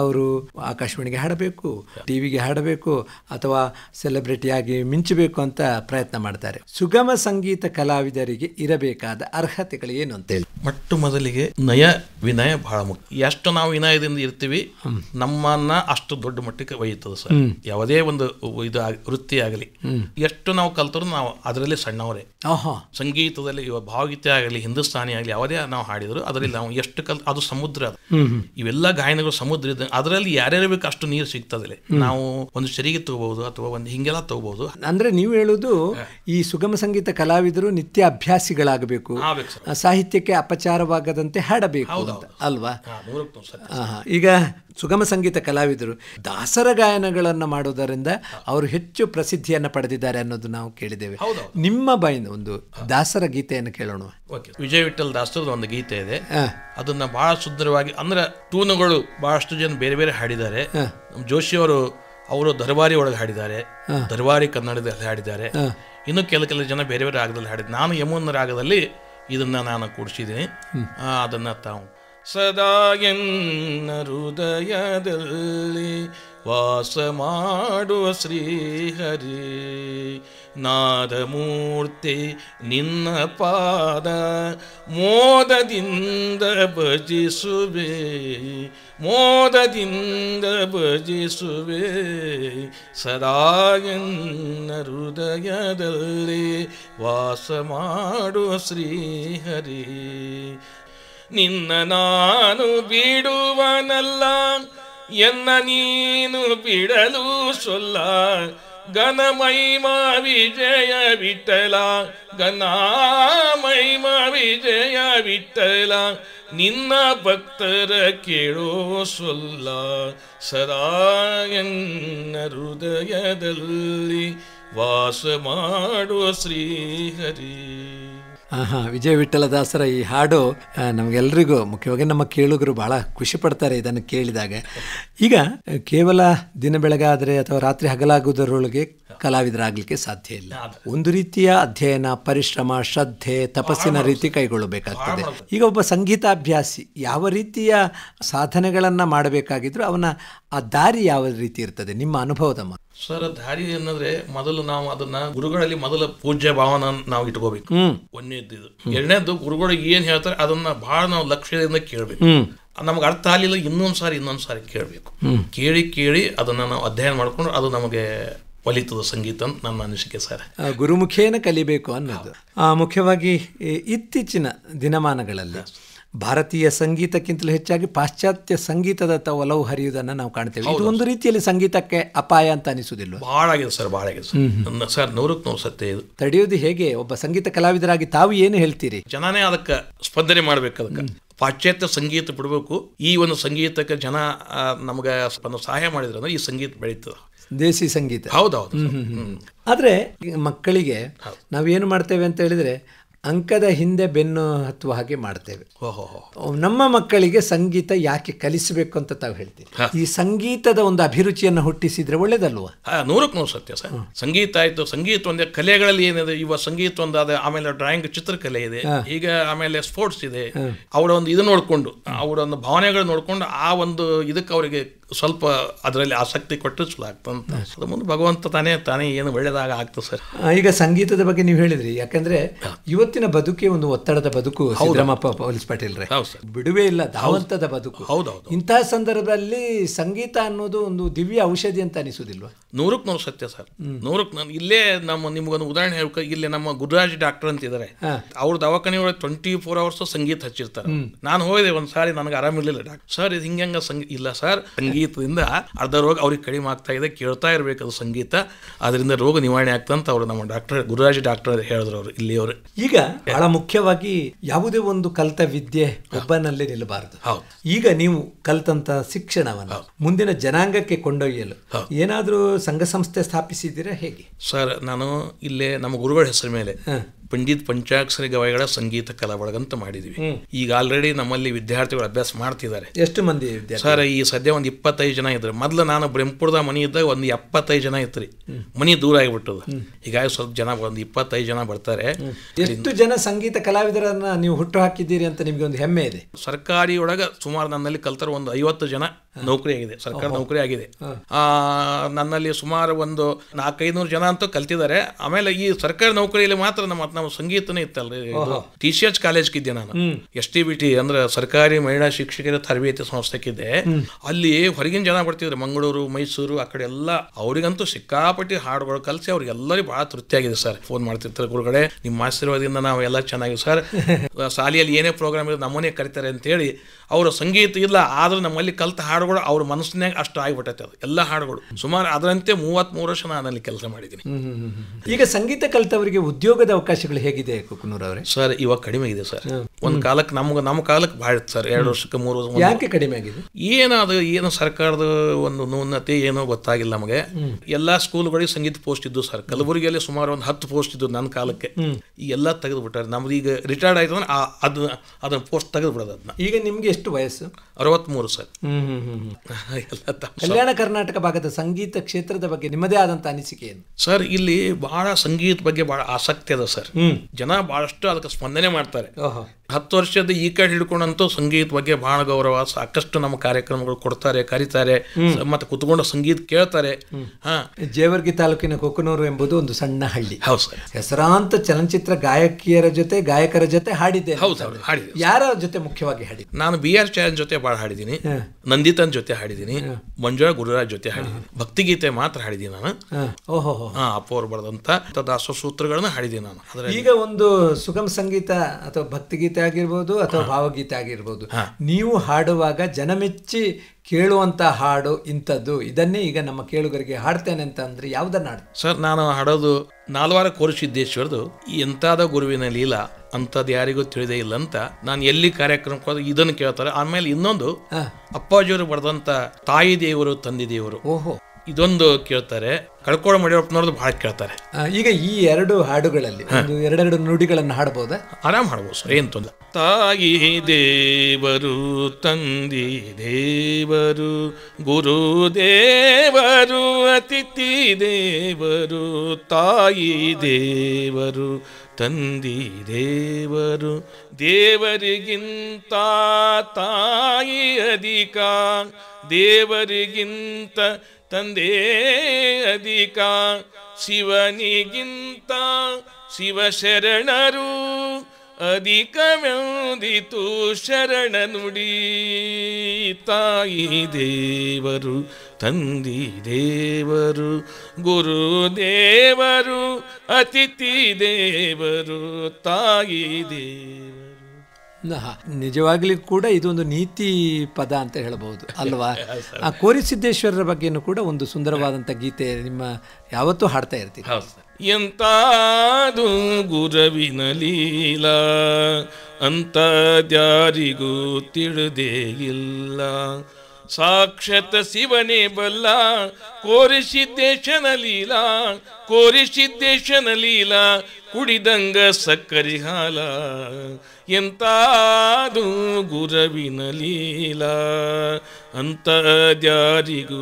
ಅವರು ಆಕಾಶವಾಣಿಗೆ ಹಾಡಬೇಕು ಟಿವಿಗೆ ಹಾಡಬೇಕು ಅಥವಾ ಸೆಲೆಬ್ರಿಟಿ ಆಗಿ ಮಿಂಚಬೇಕು ಅಂತ ಪ್ರಯತ್ನ ಮಾಡ್ತಾರೆ ಸುಗಮ ಸಂಗೀತ ಕಲಾವಿದರಿಗೆ ಇರಬೇಕಾದ ಅರ್ಹತೆಗಳು ಏನು ಅಂತ ಹೇಳಿ ಮೊಟ್ಟ ಮೊದಲಿಗೆ ನಯ ವಿನ ವಿನಯ ಭಾಳ ಮುಖ್ಯ ಎಷ್ಟು ನಾವು ವಿನಯದಿಂದ ಇರ್ತೀವಿ ನಮ್ಮನ್ನ ಅಷ್ಟು ದೊಡ್ಡ ಮಟ್ಟಕ್ಕೆ ಒಯ್ಯುತ್ತದೆ ಸರ್ ಯಾವುದೇ ಒಂದು ಇದು ವೃತ್ತಿ ಆಗಲಿ ಎಷ್ಟು ನಾವು ಕಲ್ತರು ನಾವು ಅದರಲ್ಲಿ ಸಣ್ಣವರೇ ಸಂಗೀತದಲ್ಲಿ ಇವಾಗ ಭಾವಗೀತೆ ಆಗಲಿ ಹಿಂದೂಸ್ತಾನಿ ಆಗಲಿ ಯಾವುದೇ ನಾವು ಹಾಡಿದ್ರು ಅದರಲ್ಲಿ ನಾವು ಎಷ್ಟು ಕಲ್ ಅದು ಸಮುದ್ರ ಅದು ಇವೆಲ್ಲ ಗಾಯನಗಳು ಸಮುದ್ರ ಇದ್ದ ಅದರಲ್ಲಿ ಯಾರ್ಯಾರು ಬೇಕು ಅಷ್ಟು ನೀರು ಸಿಗ್ತದೆ ನಾವು ಒಂದು ಸರಿಗೆ ತಗೋಬಹುದು ಅಥವಾ ಒಂದು ಹಿಂಗೆಲ್ಲ ತಗೋಬಹುದು ಅಂದ್ರೆ ನೀವು ಹೇಳುದು ಈ ಸುಗಮ ಸಂಗೀತ ಕಲಾವಿದರು ನಿತ್ಯ ಅಭ್ಯಾಸಿಗಳಾಗಬೇಕು ಸಾಹಿತ್ಯಕ್ಕೆ ಅಪಚಾರವಾಗದಂತೆ ಹಾಡಬೇಕು ಅಲ್ವಾ ಈಗ ಸುಗಮ ಸಂಗೀತ ಕಲಾವಿದರು ದಾಸರ ಗಾಯನಗಳನ್ನು ಮಾಡುವುದರಿಂದ ಅವರು ಹೆಚ್ಚು ಪ್ರಸಿದ್ಧಿಯನ್ನು ಪಡೆದಿದ್ದಾರೆ ಅನ್ನೋದು ನಾವು ಕೇಳಿದ್ದೇವೆ ನಿಮ್ಮ ಬಾಯಿಂದ ಒಂದು ದಾಸರ ಗೀತೆಯನ್ನು ಕೇಳೋಣ ವಿಜಯ ವಿಠಲ್ ದಾಸರದ ಒಂದು ಗೀತೆ ಇದೆ ಅದನ್ನ ಬಹಳ ಸುಂದರವಾಗಿ ಅಂದ್ರೆ ಟೂನುಗಳು ಬಹಳಷ್ಟು ಜನ ಬೇರೆ ಬೇರೆ ಹಾಡಿದ್ದಾರೆ ಜೋಶಿಯವರು ಅವರು ದರ್ಬಾರಿ ಒಳಗೆ ಹಾಡಿದ್ದಾರೆ ದರ್ಬಾರಿ ಕನ್ನಡದಲ್ಲಿ ಹಾಡಿದ್ದಾರೆ ಇನ್ನು ಕೆಲ ಕೆಲ ಜನ ಬೇರೆ ಬೇರೆ ರಾಗದಲ್ಲಿ ಹಾಡಿದ್ದಾರೆ ನಾನು ಯಮುನ ರಾಗದಲ್ಲಿ ಇದನ್ನ ನಾನು ಕೂಡಿಸಿದ್ದೀನಿ ಅದನ್ನ ತಾವು ಸದಾ ಎನ್ನ ಹೃದಯದಲ್ಲಿ ವಾಸ ಮಾಡುವ ಶ್ರೀಹರಿ ನಾದಮೂರ್ತಿ ನಿನ್ನ ಪಾದ ಮೋದದಿಂದ ಭಜಿಸುವೆ ಮೋದದಿಂದ ಭಜಿಸುವೆ ಸದಾ ಎನ್ನ ಹೃದಯದಲ್ಲಿ ವಾಸ ಮಾಡುವ ಶ್ರೀಹರಿ ನಿನ್ನ ನಾನು ಬಿಡುವನಲ್ಲ ಎನ್ನ ನೀನು ಬಿಡಲು ಸೊಲ್ಲ ಗನ ಮೈಮಾ ವಿಜಯ ಬಿಟ್ಟಲ ಗನ ಮೈಮಾ ವಿಜಯ ಬಿಟ್ಟಲ ನಿನ್ನ ಭಕ್ತರ ಕೇಳೋ ಸೊಲ್ಲ ಸದಾ ಎನ್ನ ಹೃದಯದಲ್ಲಿ ವಾಸ ಮಾಡುವ ಶ್ರೀಹರಿ ಹಾಂ ವಿಜಯ ವಿಠಲದಾಸರ ಈ ಹಾಡು ನಮಗೆಲ್ಲರಿಗೂ ಮುಖ್ಯವಾಗಿ ನಮ್ಮ ಕೇಳುಗರು ಬಹಳ ಖುಷಿ ಪಡ್ತಾರೆ ಇದನ್ನು ಕೇಳಿದಾಗ ಈಗ ಕೇವಲ ದಿನ ಬೆಳಗಾದರೆ ಅಥವಾ ರಾತ್ರಿ ಹಗಲಾಗುವುದರೊಳಗೆ ಕಲಾವಿದರಾಗಲಿಕ್ಕೆ ಸಾಧ್ಯ ಇಲ್ಲ ಒಂದು ರೀತಿಯ ಅಧ್ಯಯನ ಪರಿಶ್ರಮ ಶ್ರದ್ಧೆ ತಪಸ್ಸಿನ ರೀತಿ ಕೈಗೊಳ್ಳಬೇಕಾಗ್ತದೆ ಈಗ ಒಬ್ಬ ಸಂಗೀತಾಭ್ಯಾಸಿ ಯಾವ ರೀತಿಯ ಸಾಧನೆಗಳನ್ನು ಮಾಡಬೇಕಾಗಿದ್ರು ಅವನ ಆ ದಾರಿ ಯಾವ ರೀತಿ ಇರ್ತದೆ ನಿಮ್ಮ ಅನುಭವದ ಸರ್ ದಾರಿ ಏನಂದ್ರೆ ಮೊದಲು ನಾವು ಅದನ್ನ ಗುರುಗಳಲ್ಲಿ ಮೊದಲ ಪೂಜ್ಯ ಭಾವನ ನಾವು ಇಟ್ಕೋಬೇಕು ಒಂದನೇದ್ದು ಇದು ಎರಡನೇದ್ದು ಗುರುಗಳು ಏನ್ ಹೇಳ್ತಾರೆ ಅದನ್ನ ಬಹಳ ನಾವು ಲಕ್ಷ್ಯದಿಂದ ಕೇಳಬೇಕು ನಮ್ಗೆ ಅರ್ಥ ಆಗಲಿಲ್ಲ ಇನ್ನೊಂದ್ಸಾರಿ ಸಾರಿ ಇನ್ನೊಂದು ಸಾರಿ ಕೇಳಬೇಕು ಕೇಳಿ ಕೇಳಿ ಅದನ್ನ ನಾವು ಅಧ್ಯಯನ ಮಾಡ್ಕೊಂಡು ಅದು ನಮಗೆ ಒಲಿತದ ಸಂಗೀತ ಅಂತ ನನ್ನ ಅನಿಸಿಕೆ ಸರ್ ಗುರುಮುಖೇನ ಕಲಿಬೇಕು ಅನ್ನೋದು ಮುಖ್ಯವಾಗಿ ಇತ್ತೀಚಿನ ದಿನಮಾನಗಳಲ್ಲಿ ಭಾರತೀಯ ಸಂಗೀತಕ್ಕಿಂತಲೂ ಹೆಚ್ಚಾಗಿ ಪಾಶ್ಚಾತ್ಯ ಸಂಗೀತದತ್ತ ಒಲವು ಹರಿಯುವುದನ್ನು ನಾವು ಕಾಣ್ತೇವೆ ಇದು ಒಂದು ರೀತಿಯಲ್ಲಿ ಸಂಗೀತಕ್ಕೆ ಅಪಾಯ ಅಂತ ಅನಿಸುದಿಲ್ಲ ಭಾಳ ಆಗಿದೆ ಸರ್ ಭಾಳ ಆಗಿದೆ ಸರ್ ನೂರಕ್ಕೆ ನೂರು ಸತ್ಯ ಇದು ತಡೆಯೋದು ಹೇಗೆ ಒಬ್ಬ ಸಂಗೀತ ಕಲಾವಿದರಾಗಿ ತಾವು ಏನು ಹೇಳ್ತೀರಿ ಜನನೇ ಅದಕ್ಕೆ ಸ್ಪಂದನೆ ಮಾಡ್ಬೇಕು ಅದಕ್ಕೆ ಪಾಶ್ಚಾತ್ಯ ಸಂಗೀತ ಬಿಡಬೇಕು ಈ ಒಂದು ಸಂಗೀತಕ್ಕೆ ಜನ ನಮಗೆ ಸಹಾಯ ಮಾಡಿದ್ರೆ ಅಂದ್ರೆ ಈ ಸಂಗೀತ ಬೆಳೀತದೆ ದೇಸಿ ಸಂಗೀತ ಹೌದೌದು ಆದರೆ ಮಕ್ಕಳಿಗೆ ನಾವೇನು ಮಾಡ್ತೇವೆ ಅಂತ ಹೇಳಿದ್ರೆ ಅಂಕದ ಹಿಂದೆ ಬೆನ್ನು ಹತ್ತುವ ಹಾಗೆ ಮಾಡ್ತೇವೆ ನಮ್ಮ ಮಕ್ಕಳಿಗೆ ಸಂಗೀತ ಯಾಕೆ ಕಲಿಸಬೇಕು ಅಂತ ತಾವು ಹೇಳ್ತೀವಿ ಈ ಸಂಗೀತದ ಒಂದು ಅಭಿರುಚಿಯನ್ನು ಹುಟ್ಟಿಸಿದ್ರೆ ಒಳ್ಳೇದಲ್ವಾ ನೂರಕ್ಕೆ ನೂರು ಸತ್ಯ ಸರ್ ಸಂಗೀತ ಆಯ್ತು ಸಂಗೀತ ಒಂದೇ ಕಲೆಗಳಲ್ಲಿ ಏನಿದೆ ಇವ ಸಂಗೀತ ಒಂದಾದ ಆಮೇಲೆ ಡ್ರಾಯಿಂಗ್ ಚಿತ್ರಕಲೆ ಇದೆ ಈಗ ಆಮೇಲೆ ಸ್ಪೋರ್ಟ್ಸ್ ಇದೆ ಅವರ ಒಂದು ಇದು ನೋಡಿಕೊಂಡು ಅವರ ಒಂದು ಭಾವನೆಗಳು ನೋಡಿಕೊಂಡು ಆ ಒಂದು ಇದಕ್ಕೆ ಅವರಿಗೆ ಸ್ವಲ್ಪ ಅದರಲ್ಲಿ ಆಸಕ್ತಿ ಕೊಟ್ಟರೆ ಚಲೋ ಆಗ್ತಂತ ಅದು ಮುಂದೆ ಭಗವಂತ ತಾನೇ ತಾನೇ ಏನು ಒಳ್ಳೆಯದಾಗ ಆಗ್ತದೆ ಸರ್ ಈಗ ಸಂಗೀತದ ಬಗ್ಗೆ ನೀವು ಹೇಳಿದ್ರಿ ಯಾಕಂದ್ರೆ ಇವತ್ತಿನ ಬದುಕೇ ಒಂದು ಒತ್ತಡದ ಬದುಕು ಸಿದ್ದರಾಮಪ್ಪ ಪೊಲೀಸ್ ಪಾಟೀಲ್ ಬಿಡುವೇ ಇಲ್ಲ ಧಾವಂತದ ಬದುಕು ಹೌದೌದು ಇಂತಹ ಸಂದರ್ಭದಲ್ಲಿ ಸಂಗೀತ ಅನ್ನೋದು ಒಂದು ದಿವ್ಯ ಔಷಧಿ ಅಂತ ಅನಿಸೋದಿಲ್ವಾ ನೂರಕ್ಕೆ ನೂರು ಸತ್ಯ ಸರ್ ನೂರಕ್ಕೆ ನಾನು ಇಲ್ಲೇ ನಮ್ಮ ನಿಮ್ಗೊಂದು ಉದಾಹರಣೆ ಹೇಳ್ಕೊ ಇಲ್ಲೇ ನಮ್ಮ ಗುರುರಾಜ್ ಡಾಕ್ಟರ್ ಅಂತ ಇದ್ದಾರೆ ಅವ್ರ ದವಾಖಾನೆ ಒಳಗೆ ಟ್ವೆಂಟಿ ಫೋರ್ ಅವರ್ಸ್ ಸಂಗೀತ ಹಚ್ಚಿರ್ತಾರೆ ನಾನು ಹೋಗಿದೆ ಒಂದ್ಸಾರಿ ನನಗೆ ಇರಲಿಲ್ಲ ಡಾಕ್ಟರ್ ಸರ್ ಇದು ಹಿಂಗೆ ಇಲ್ಲ ಸರ್ ಸಂಗೀತ ಸಂಗೀತದಿಂದ ಅರ್ಧ ರೋಗ ಅವ್ರಿಗೆ ಕಡಿಮೆ ಆಗ್ತಾ ಇದೆ ಕೇಳ್ತಾ ಇರಬೇಕು ಅದು ಸಂಗೀತ ಅದರಿಂದ ರೋಗ ನಿವಾರಣೆ ಆಗ್ತಂತ ಅವರು ನಮ್ಮ ಡಾಕ್ಟರ್ ಗುರುರಾಜ್ ಡಾಕ್ಟರ್ ಹೇಳಿದ್ರು ಅವರು ಇಲ್ಲಿಯವರು ಈಗ ಬಹಳ ಮುಖ್ಯವಾಗಿ ಯಾವುದೇ ಒಂದು ಕಲಿತ ವಿದ್ಯೆ ಒಬ್ಬನಲ್ಲಿ ನಿಲ್ಲಬಾರದು ಈಗ ನೀವು ಕಲಿತಂತ ಶಿಕ್ಷಣವನ್ನು ಮುಂದಿನ ಜನಾಂಗಕ್ಕೆ ಕೊಂಡೊಯ್ಯಲು ಏನಾದರೂ ಸಂಘ ಸಂಸ್ಥೆ ಸ್ಥಾಪಿಸಿದ್ದೀರಾ ಹೇಗೆ ಸರ್ ನಾನು ಇಲ್ಲೇ ನಮ್ಮ ಗುರುಗಳ ಹೆಸರು ಮೇಲೆ ಪಂಡಿತ್ ಪಂಚಾಕ್ಷರಿ ಗವಾಯಿಗಳ ಸಂಗೀತ ಕಲಾ ಒಳಗಂತ ಮಾಡಿದ್ವಿ ಈಗ ಆಲ್ರೆಡಿ ನಮ್ಮಲ್ಲಿ ವಿದ್ಯಾರ್ಥಿಗಳು ಅಭ್ಯಾಸ ಮಾಡ್ತಿದ್ದಾರೆ ಎಷ್ಟು ಮಂದಿ ಸರ್ ಈ ಸದ್ಯ ಒಂದು ಇಪ್ಪತ್ತೈದು ಜನ ಇದ್ರು ಮೊದಲು ನಾನು ಬ್ರಹ್ಮಪುರದ ಮನಿ ಇದ್ದಾಗ ಒಂದು ಎಪ್ಪತ್ತೈದು ಜನ ಇತ್ತು ಮನಿ ದೂರ ಆಗಿಬಿಟ್ಟದ ಹೀಗಾಗಿ ಸ್ವಲ್ಪ ಜನ ಒಂದ್ ಇಪ್ಪತ್ತೈದು ಜನ ಬರ್ತಾರೆ ಎಷ್ಟು ಜನ ಸಂಗೀತ ಕಲಾವಿದರನ್ನ ನೀವು ಹುಟ್ಟು ಹಾಕಿದ್ದೀರಿ ಅಂತ ನಿಮ್ಗೆ ಒಂದು ಹೆಮ್ಮೆ ಇದೆ ಸರ್ಕಾರಿ ಒಳಗ ಸುಮಾರು ನನ್ನಲ್ಲಿ ಕಲ್ತಾರ ಒಂದು ಐವತ್ತು ಜನ ನೌಕರಿ ಆಗಿದೆ ಸರ್ಕಾರ ನೌಕರಿ ಆಗಿದೆ ನನ್ನಲ್ಲಿ ಸುಮಾರು ಒಂದು ನಾಲ್ಕೈನೂರು ಜನ ಅಂತೂ ಕಲ್ತಿದ್ದಾರೆ ಆಮೇಲೆ ಈ ಸರ್ಕಾರಿ ನೌಕರಿಯಲ್ಲಿ ಮಾತ್ರ ನಮ್ಮ ನಮ್ಮ ಸಂಗೀತನೇ ಇತ್ತಲ್ರಿ ಟಿ ಸಿ ಎಚ್ ಕಾಲೇಜ್ಗೆ ಇದ್ದೆ ನಾನು ಎಸ್ ಟಿ ಬಿ ಟಿ ಅಂದ್ರೆ ಸರ್ಕಾರಿ ಮಹಿಳಾ ಶಿಕ್ಷಕರ ತರಬೇತಿ ಸಂಸ್ಥೆಗಿದೆ ಅಲ್ಲಿ ಹೊರಗಿನ ಜನ ಬರ್ತಿದ್ರು ಮಂಗಳೂರು ಮೈಸೂರು ಆ ಕಡೆ ಎಲ್ಲ ಅವರಿಗಂತೂ ಸಿಕ್ಕಾಪಟ್ಟಿ ಹಾಡುಗಳು ಕಲಿಸಿ ಅವ್ರಿಗೆಲ್ಲರಿಗೂ ಬಹಳ ತೃಪ್ತಿ ಆಗಿದೆ ಸರ್ ಫೋನ್ ಮಾಡ್ತಿರ್ತಾರೆ ಗುರುಗಳೇ ನಿಮ್ಮ ಆಶೀರ್ವಾದದಿಂದ ನಾವು ಎಲ್ಲ ಚೆನ್ನಾಗಿ ಸರ್ ಶಾಲೆಯಲ್ಲಿ (laughs) ಏನೇ ಪ್ರೋಗ್ರಾಮ್ ಇದೆ ನಮ್ಮನೇ ಕರಿತಾರೆ ಹೇಳಿ ಅವರ ಸಂಗೀತ ಇಲ್ಲ ಆದ್ರೂ ನಮ್ಮಲ್ಲಿ ಕಲ್ತ ಹಾಡು ಹಾಡುಗಳು ಅವ್ರ ಮನಸ್ಸಿನಾಗ ಅಷ್ಟು ಆಗಿಬಿಟ್ಟೈತೆ ಅದು ಎಲ್ಲ ಹಾಡುಗಳು ಸುಮಾರು ಅದರಂತೆ ಮೂರು ವರ್ಷ ನಾನು ಅಲ್ಲಿ ಕೆಲಸ ಮಾಡಿದ್ದೀನಿ ಈಗ ಸಂಗೀತ ಕಲಿತವರಿಗೆ ಉದ್ಯೋಗದ ಅವಕಾಶಗಳು ಹೇಗಿದೆ ಅವರೇ ಸರ್ ಇವಾಗ ಕಡಿಮೆ ಇದೆ ಸರ್ ಒಂದು ಕಾಲಕ್ಕೆ ನಮ್ಗೆ ನಮ್ಮ ಕಾಲಕ್ಕೆ ಭಾಳ ಸರ್ ಎರಡು ವರ್ಷಕ್ಕೆ ಮೂರು ವರ್ಷ ಯಾಕೆ ಕಡಿಮೆ ಆಗಿದೆ ಏನಾದ್ರು ಏನು ಸರ್ಕಾರದ ಒಂದು ನೂನತೆ ಏನೋ ಗೊತ್ತಾಗಿಲ್ಲ ನಮಗೆ ಎಲ್ಲಾ ಸ್ಕೂಲ್ಗಳಿಗೆ ಸಂಗೀತ ಪೋಸ್ಟ್ ಇದ್ದು ಸರ್ ಕಲಬುರಗಿಯಲ್ಲಿ ಸುಮಾರು ಒಂದು ಹತ್ತು ಪೋಸ್ಟ್ ಇದ್ದು ನನ್ನ ಕಾಲಕ್ಕೆ ಎಲ್ಲ ತೆಗೆದು ಬಿಟ್ಟಾರೆ ನಮ್ದು ಈಗ ರಿಟೈರ್ಡ್ ಆಯ್ತು ಅಂದ್ರೆ ಅದನ್ನ ಪೋಸ್ಟ್ ತೆಗೆದು ಬಿಡೋದು ಅದನ್ನ ಈಗ ನಿಮ್ಗೆ ಎಷ್ಟು ವಯಸ್ಸು ಅರವತ್ಮೂರು ಸರ್ ಕಲ್ಯಾಣ ಕರ್ನಾಟಕ ಭಾಗದ ಸಂಗೀತ ಕ್ಷೇತ್ರದ ಬಗ್ಗೆ ನಿಮ್ಮದೇ ಆದಂತ ಅನಿಸಿಕೆ ಏನು ಸರ್ ಇಲ್ಲಿ ಬಹಳ ಸಂಗೀತ ಬಗ್ಗೆ ಬಹಳ ಆಸಕ್ತಿ ಅದ ಸರ್ ಜನ ಬಹಳಷ್ಟು ಅದಕ್ಕೆ ಸ್ಪಂದನೆ ಮಾಡ್ತಾರೆ ಹತ್ತು ವರ್ಷದ ಈ ಕಡೆ ಹಿಡ್ಕೊಂಡಂತೂ ಸಂಗೀತ ಬಗ್ಗೆ ಬಹಳ ಗೌರವ ಸಾಕಷ್ಟು ನಮ್ಮ ಕಾರ್ಯಕ್ರಮಗಳು ಕೊಡ್ತಾರೆ ಕರೀತಾರೆ ಮತ್ತೆ ಕುತ್ಕೊಂಡು ಸಂಗೀತ ಕೇಳ್ತಾರೆ ಜೇವರ್ಗಿ ತಾಲೂಕಿನ ಕೊಕ್ಕನೂರು ಎಂಬುದು ಒಂದು ಸಣ್ಣ ಹಳ್ಳಿ ಹೌದು ಸರ್ ಹೆಸರಾಂತ ಚಲನಚಿತ್ರ ಗಾಯಕಿಯರ ಜೊತೆ ಗಾಯಕರ ಜೊತೆ ಹಾಡಿದ್ದೆ ಹೌದು ಹಾಡಿದೆ ಯಾರ ಜೊತೆ ಮುಖ್ಯವಾಗಿ ಹಾಡಿ ನಾನು ಬಿ ಆರ್ ಜೊತೆ ಹಾಡಿದಿನಿ ಹಾಡಿದ್ದೀನಿ ನಂದಿತನ್ ಜೊತೆ ಹಾಡಿದ್ದೀನಿ ಮಂಜುಳಾ ಗುರುರಾಜ್ ಜೊತೆ ಹಾಡಿದ್ದೀನಿ ಗೀತೆ ಮಾತ್ರ ಹಾಡಿದ್ದೀನಿ ನಾನು ಹಾ ಅವ್ರು ಬರೆದಂತ ದಾಸೋ ಸೂತ್ರಗಳನ್ನ ಹಾಡಿದ್ದೀನಿ ನಾನು ಈಗ ಒಂದು ಸುಗಮ ಸಂಗೀತ ಅಥವಾ ಭಕ್ತಿ ಗೀತೆ ಆಗಿರ್ಬೋದು ಅಥವಾ ಭಾವಗೀತೆ ಆಗಿರ್ಬೋದು ನೀವು ಹಾಡುವಾಗ ಜನಮೆಚ್ಚಿ ಕೇಳುವಂಥ ಹಾಡು ಇಂಥದ್ದು ಇದನ್ನೇ ಈಗ ನಮ್ಮ ಕೇಳುಗರಿಗೆ ಹಾಡ್ತೇನೆ ಅಂತ ಅಂದರೆ ಯಾವುದನ್ನ ಹಾಡು ಸರ್ ನಾನು ಹಾಡೋದು ನಾಲ್ವಾರ ಕೋರಿಸಿದ್ದೇಶ್ವರದು ಎಂಥದ ಗುರುವಿನ ಲೀಲಾ ಅಂಥದ್ದು ಯಾರಿಗೂ ತಿಳಿದೇ ಇಲ್ಲ ಅಂತ ನಾನು ಎಲ್ಲಿ ಕಾರ್ಯಕ್ರಮಕ್ಕೆ ಹೋದ್ರೆ ಇದನ್ನು ಕೇಳ್ತಾರೆ ಆಮೇಲೆ ಇನ್ನೊಂದು ಅಪ್ಪಾಜಿಯವರು ಬರೆದಂಥ ತಾಯಿ ದೇವರು ತಂದೆ ದೇವರು ಓಹೋ ಇದೊಂದು ಕೇಳ್ತಾರೆ ಕಳ್ಕೊಳ ನೋಡೋದು ಭಾಳ ಕೇಳ್ತಾರೆ ಈಗ ಈ ಎರಡು ಹಾಡುಗಳಲ್ಲಿ ಒಂದು ಎರಡೆರಡು ನುಡಿಗಳನ್ನು ಹಾಡಬಹುದ ಆರಾಮ್ ಹಾಡಬಹುದು ಸರ್ ಏನು ತೊಂದರೆ ತಾಯಿ ದೇವರು ತಂದಿ ದೇವರು ಗುರು ದೇವರು ಅತಿಥಿ ದೇವರು ತಾಯಿ ದೇವರು ತಂದಿ ದೇವರು ದೇವರಿಗಿಂತ ತಾಯಿ ಅಧಿಕ ದೇವರಿಗಿಂತ ತಂದೇ ಅಧಿಕ ಶಿವನಿಗಿಂತ ಶಿವಶರಣರು ಅಧಿಕವೆಂದಿತು ಶರಣ ನುಡಿ ತಾಯಿ ದೇವರು ತಂದಿ ದೇವರು ಗುರು ದೇವರು ಅತಿಥಿ ದೇವರು ತಾಯಿ ದೇವ. ನಿಜವಾಗ್ಲಿ ಕೂಡ ಇದೊಂದು ನೀತಿ ಪದ ಅಂತ ಹೇಳಬಹುದು ಅಲ್ವಾ ಆ ಕೋರಿಸಿದ್ದೇಶ್ವರರ ಬಗ್ಗೆನೂ ಕೂಡ ಒಂದು ಸುಂದರವಾದಂಥ ಗೀತೆ ನಿಮ್ಮ ಯಾವತ್ತೂ ಹಾಡ್ತಾ ಇರ್ತೀವಿ ಎಂತಾದು ಗುರವಿನ ಲೀಲಾ ಅಂತ ದ್ಯಾರಿಗೂ ತಿಳಿದೇ ಇಲ್ಲ ಸಾಕ್ಷತ ಶಿವನೇ ಬಲ್ಲ ಕೋರಿಸಿದ್ದೇಶನ ಲೀಲಾ ಕೋರಿಸಿದ್ದೇಶನ ಲೀಲಾ ಕುಡಿದಂಗ ಸಕ್ಕರಿ ಹಾಲ ಎಂತಾದು ಗುರವಿನ ಲೀಲಾ ಅಂತ ದ್ಯಾರಿಗೂ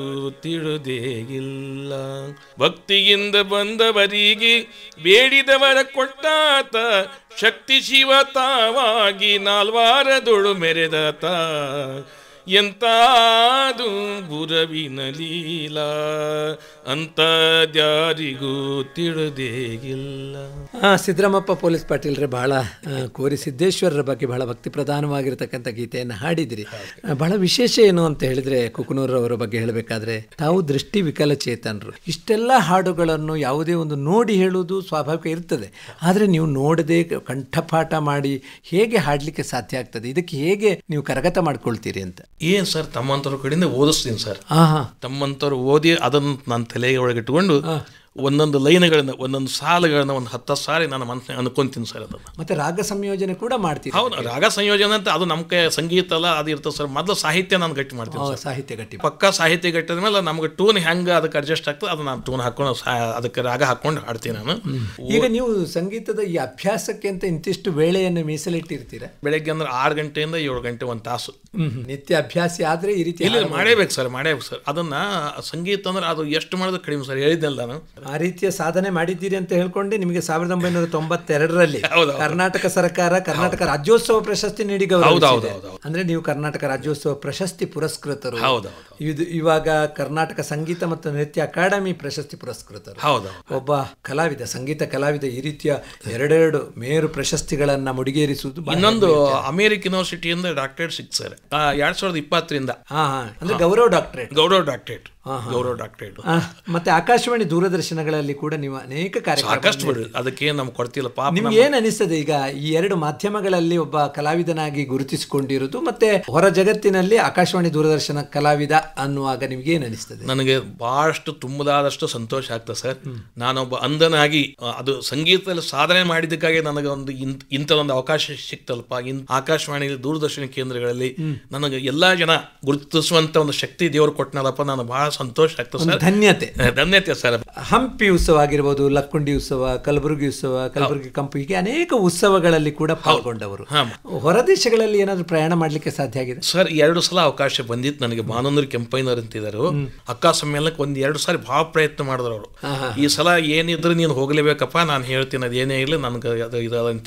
ಇಲ್ಲ ಭಕ್ತಿಯಿಂದ ಬಂದವರಿಗೆ ಬೇಡಿದವರ ಕೊಟ್ಟಾತ ಶಕ್ತಿ ಶಿವ ತಾವಾಗಿ ನಾಲ್ವಾರದೊಳು ಮೆರೆದಾತ ಎಂತಾದು ಗುರವಿನ ಲೀಲಾ ಅಂತ ಯಾರಿಗೂ ತಿಳಿದೇಗಿಲ್ಲ ಸಿದ್ದರಾಮಪ್ಪ ಪೊಲೀಸ್ ಪಾಟೀಲ್ರೆ ಬಹಳ ಕೋರಿ ಸಿದ್ದೇಶ್ವರರ ಬಗ್ಗೆ ಬಹಳ ಭಕ್ತಿ ಪ್ರಧಾನವಾಗಿರ್ತಕ್ಕಂಥ ಗೀತೆಯನ್ನು ಹಾಡಿದಿರಿ ಬಹಳ ವಿಶೇಷ ಏನು ಅಂತ ಹೇಳಿದ್ರೆ ಕುಕನೂರವರ ಬಗ್ಗೆ ಹೇಳಬೇಕಾದ್ರೆ ತಾವು ದೃಷ್ಟಿ ವಿಕಲಚೇತನರು ಇಷ್ಟೆಲ್ಲ ಹಾಡುಗಳನ್ನು ಯಾವುದೇ ಒಂದು ನೋಡಿ ಹೇಳುವುದು ಸ್ವಾಭಾವಿಕ ಇರ್ತದೆ ಆದರೆ ನೀವು ನೋಡದೆ ಕಂಠಪಾಠ ಮಾಡಿ ಹೇಗೆ ಹಾಡ್ಲಿಕ್ಕೆ ಸಾಧ್ಯ ಆಗ್ತದೆ ಇದಕ್ಕೆ ಹೇಗೆ ನೀವು ಕರಗತ ಮಾಡ್ಕೊಳ್ತೀರಿ ಅಂತ ಏನು ಸರ್ ತಮ್ಮಂತರ ಕಡೆಯಿಂದ ಓದಿಸ್ತೀನಿ ಸರ್ ತಮ್ಮಂತರು ಓದಿ ಅದನ್ನು ತಲೆಯ ಒಳಗಿಟ್ಟುಕೊಂಡು ಒಂದೊಂದು ಲೈನ್ಗಳನ್ನ ಒಂದೊಂದು ಸಾಲುಗಳನ್ನ ಒಂದು ಹತ್ತು ಸಾರಿ ನಾನು ಮನಸ್ಸಿನ ಅನ್ಕೊಂತೀನಿ ಸರ್ ಅದನ್ನು ಮತ್ತೆ ರಾಗ ಸಂಯೋಜನೆ ಕೂಡ ಮಾಡ್ತೀವಿ ಹೌದು ರಾಗ ಸಂಯೋಜನೆ ಅಂತ ಅದು ನಮ್ಮ ಸಂಗೀತ ಅಲ್ಲ ಅದು ಇರ್ತದೆ ಸರ್ ಮೊದಲು ಸಾಹಿತ್ಯ ನಾನು ಗಟ್ಟಿ ಮಾಡ್ತೀನಿ ಸಾಹಿತ್ಯ ಗಟ್ಟಿ ಪಕ್ಕ ಸಾಹಿತ್ಯ ಗಟ್ಟಿದ ಮೇಲೆ ನಮಗೆ ಟೂನ್ ಹೆಂಗೆ ಅದಕ್ಕೆ ಅಡ್ಜಸ್ಟ್ ಆಗ್ತದೆ ಅದು ನಾನು ಟೂನ್ ಹಾಕೊಂಡು ಅದಕ್ಕೆ ರಾಗ ಹಾಕೊಂಡು ಹಾಡ್ತೀನಿ ನಾನು ಈಗ ನೀವು ಸಂಗೀತದ ಈ ಅಭ್ಯಾಸಕ್ಕೆ ಅಂತ ಇಂತಿಷ್ಟು ವೇಳೆಯನ್ನು ಮೀಸಲಿಟ್ಟಿರ್ತೀರ ಬೆಳಗ್ಗೆ ಅಂದ್ರೆ ಆರು ಗಂಟೆಯಿಂದ ಏಳು ಗಂಟೆ ಒಂದು ತಾಸು ನಿತ್ಯ ಅಭ್ಯಾಸ ಆದರೆ ಈ ರೀತಿ ಮಾಡೇಬೇಕು ಸರ್ ಮಾಡೇಬೇಕು ಸರ್ ಅದನ್ನ ಸಂಗೀತ ಅಂದ್ರೆ ಅದು ಎಷ್ಟು ಮಾಡೋದು ಕಡಿಮೆ ಸರ್ ಹೇಳಿದ್ದೆಲ್ಲ ನಾನು ಆ ರೀತಿಯ ಸಾಧನೆ ಮಾಡಿದ್ದೀರಿ ಅಂತ ಹೇಳ್ಕೊಂಡು ನಿಮಗೆ ಸಾವಿರದ ಒಂಬೈನೂರ ತೊಂಬತ್ತೆರಡರಲ್ಲಿ ಕರ್ನಾಟಕ ಸರ್ಕಾರ ಕರ್ನಾಟಕ ರಾಜ್ಯೋತ್ಸವ ಪ್ರಶಸ್ತಿ ನೀಡಿ ಗೌರವಿಸಿದೆ ಅಂದ್ರೆ ನೀವು ಕರ್ನಾಟಕ ರಾಜ್ಯೋತ್ಸವ ಪ್ರಶಸ್ತಿ ಪುರಸ್ಕೃತರು ಇದು ಇವಾಗ ಕರ್ನಾಟಕ ಸಂಗೀತ ಮತ್ತು ನೃತ್ಯ ಅಕಾಡೆಮಿ ಪ್ರಶಸ್ತಿ ಪುರಸ್ಕೃತರು ಒಬ್ಬ ಕಲಾವಿದ ಸಂಗೀತ ಕಲಾವಿದ ಈ ರೀತಿಯ ಎರಡೆರಡು ಮೇರು ಪ್ರಶಸ್ತಿಗಳನ್ನ ಮುಡಿಗೇರಿಸುವುದು ಇನ್ನೊಂದು ಅಮೆರಿಕ ಯೂನಿವರ್ಸಿಟಿಯಿಂದ ಡಾಕ್ಟರೇಟ್ ಸಿಕ್ಸರ್ ಎರಡ್ ಸಾವಿರದ ಇಪ್ಪತ್ತರಿಂದ ಅಂದ್ರೆ ಗೌರವ ಡಾಕ್ಟರೇಟ್ ಗೌರವ ಡಾಕ್ಟರೇಟ್ ಗೌರವ ಡಾಕ್ಟರೇಟ್ ಮತ್ತೆ ಆಕಾಶವಾಣಿ ದೂರದರ್ಶನಗಳಲ್ಲಿ ಕೂಡ ನೀವು ಅನೇಕ ಕಾರ್ಯಕ್ರಮ ಅದಕ್ಕೆ ನಮ್ಗೆ ಕೊಡ್ತಿಲ್ಲಪ್ಪ ನಿಮ್ಗೆ ಏನು ಅನಿಸ್ತದೆ ಈಗ ಈ ಎರಡು ಮಾಧ್ಯಮಗಳಲ್ಲಿ ಒಬ್ಬ ಕಲಾವಿದನಾಗಿ ಗುರುತಿಸಿಕೊಂಡಿರೋದು ಮತ್ತೆ ಹೊರ ಜಗತ್ತಿನಲ್ಲಿ ಆಕಾಶವಾಣಿ ದೂರದರ್ಶನ ಕಲಾವಿದ ಅನ್ನುವಾಗ ನಿಮ್ಗೆ ಏನ್ ಅನಿಸ್ತದೆ ನನಗೆ ಬಹಳಷ್ಟು ತುಂಬದಾದಷ್ಟು ಸಂತೋಷ ಆಗ್ತದೆ ಸರ್ ನಾನೊಬ್ಬ ಅಂಧನಾಗಿ ಅದು ಸಂಗೀತದಲ್ಲಿ ಸಾಧನೆ ಮಾಡಿದ್ದಕ್ಕಾಗಿ ನನಗೆ ಒಂದು ಒಂದು ಅವಕಾಶ ಸಿಕ್ತಲ್ಪ ಇನ್ ಆಕಾಶವಾಣಿ ದೂರದರ್ಶನ ಕೇಂದ್ರಗಳಲ್ಲಿ ನನಗೆ ಎಲ್ಲಾ ಜನ ಗುರುತಿಸುವಂತ ಒಂದು ಶಕ್ತಿ ದೇವರು ಕೊಟ್ಟನಲ್ಲಪ್ಪ ನಾನು ಬಹಳ ಸಂತೋಷ ಆಗ್ತದೆ ಧನ್ಯತೆ ಧನ್ಯತೆ ಸರ್ ಹಂಪಿ ಉತ್ಸವ ಆಗಿರ್ಬೋದು ಲಕ್ಕುಂಡಿ ಉತ್ಸವ ಕಲಬುರಗಿ ಉತ್ಸವ ಕಲಬುರಗಿ ಕಂಪು ಹೀಗೆ ಅನೇಕ ಉತ್ಸವಗಳಲ್ಲಿ ಕೂಡ ಪಾಲ್ಗೊಂಡವರು ಹೊರದೇಶಗಳಲ್ಲಿ ಏನಾದ್ರು ಪ್ರಯಾಣ ಮಾಡಲಿಕ್ಕೆ ಸಾಧ್ಯ ಆಗಿದೆ ಸರ್ ಎರಡು ಸಲ ಅವಕಾಶ ಬಂದಿತ್ತು ನನಗೆ ಬಾನಂದೂರು ಕೆಂಪೈನವ್ರು ಅಂತಿದ್ದಾರೆ ಅಕ್ಕ ಸಮ್ಮೇಳನಕ್ಕೆ ಒಂದ್ ಎರಡು ಸಾರಿ ಭಾಳ ಪ್ರಯತ್ನ ಮಾಡಿದ್ರು ಅವರು ಈ ಸಲ ಏನಿದ್ರು ನೀನು ಹೋಗ್ಲೇಬೇಕಪ್ಪ ನಾನು ಹೇಳ್ತೀನಿ ಅದೇನೇ ಇರಲಿ ನನಗೆ ಅದು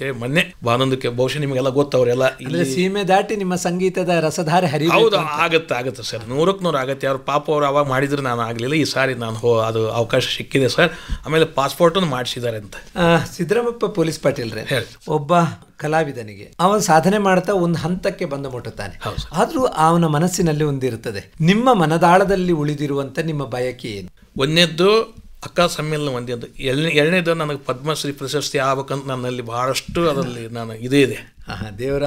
ಹೇಳಿ ಮೊನ್ನೆ ಬಾನಂದಕ್ಕೆ ಬಹುಶಃ ನಿಮಗೆಲ್ಲ ಗೊತ್ತವ್ರೆಲ್ಲ ಇಲ್ಲಿ ಸೀಮೆ ದಾಟಿ ನಿಮ್ಮ ಸಂಗೀತದ ರಸಧಾರೆ ಹರಿ ಹೌದು ಆಗುತ್ತೆ ಆಗುತ್ತೆ ಸರ್ ನೂರಕ್ಕೆ ನೂರ ಆಗುತ್ತೆ ಅವ್ರ ಪಾಪ ಅವ್ರು ಅವಾಗ ಮಾಡಿದ್ರೆ ನಾನು ಆಗಲಿಲ್ಲ ಈ ಸಾರಿ ನಾನು ಹೋ ಅದು ಅವಕಾಶ ಸಿಕ್ಕಿದೆ ಸರ್ ಆಮೇಲೆ ಪಾಸ್ಪೋರ್ಟನ್ನು ಮಾಡಿಸಿದ್ದಾರೆ ಅಂತ ಸಿದ್ದರಾಮಪ್ಪ ಪೊಲೀಸ್ ಪಾಟೀಲ್ ರೇ ಒಬ್ಬ ಕಲಾವಿದನಿಗೆ ಅವನು ಸಾಧನೆ ಮಾಡ್ತಾ ಒಂದು ಹಂತಕ್ಕೆ ಬಂದು ಮುಟ್ಟುತ್ತಾನೆ ಆದರೂ ಅವನ ಮನಸ್ಸಿನಲ್ಲಿ ಒಂದಿರುತ್ತದೆ ನಿಮ್ಮ ಮನದಾಳದಲ್ಲಿ ಉಳಿದಿರುವಂಥ ನಿಮ್ಮ ಬಯಕೆ ಏನು ಒಂದೇದ್ದು ಅಕ್ಕ ಸಮ್ಮೇಳನ ಒಂದೇದು ಎರಡನೇ ಎರಡನೇದು ನನಗೆ ಪದ್ಮಶ್ರೀ ಪ್ರಶಸ್ತಿ ಆಗ್ಬೇಕಂತ ನನ್ನಲ್ಲಿ ಬಹಳಷ್ಟು ಅದರಲ್ಲಿ ನಾನು ಇದೇ ಇದೆ ದೇವರ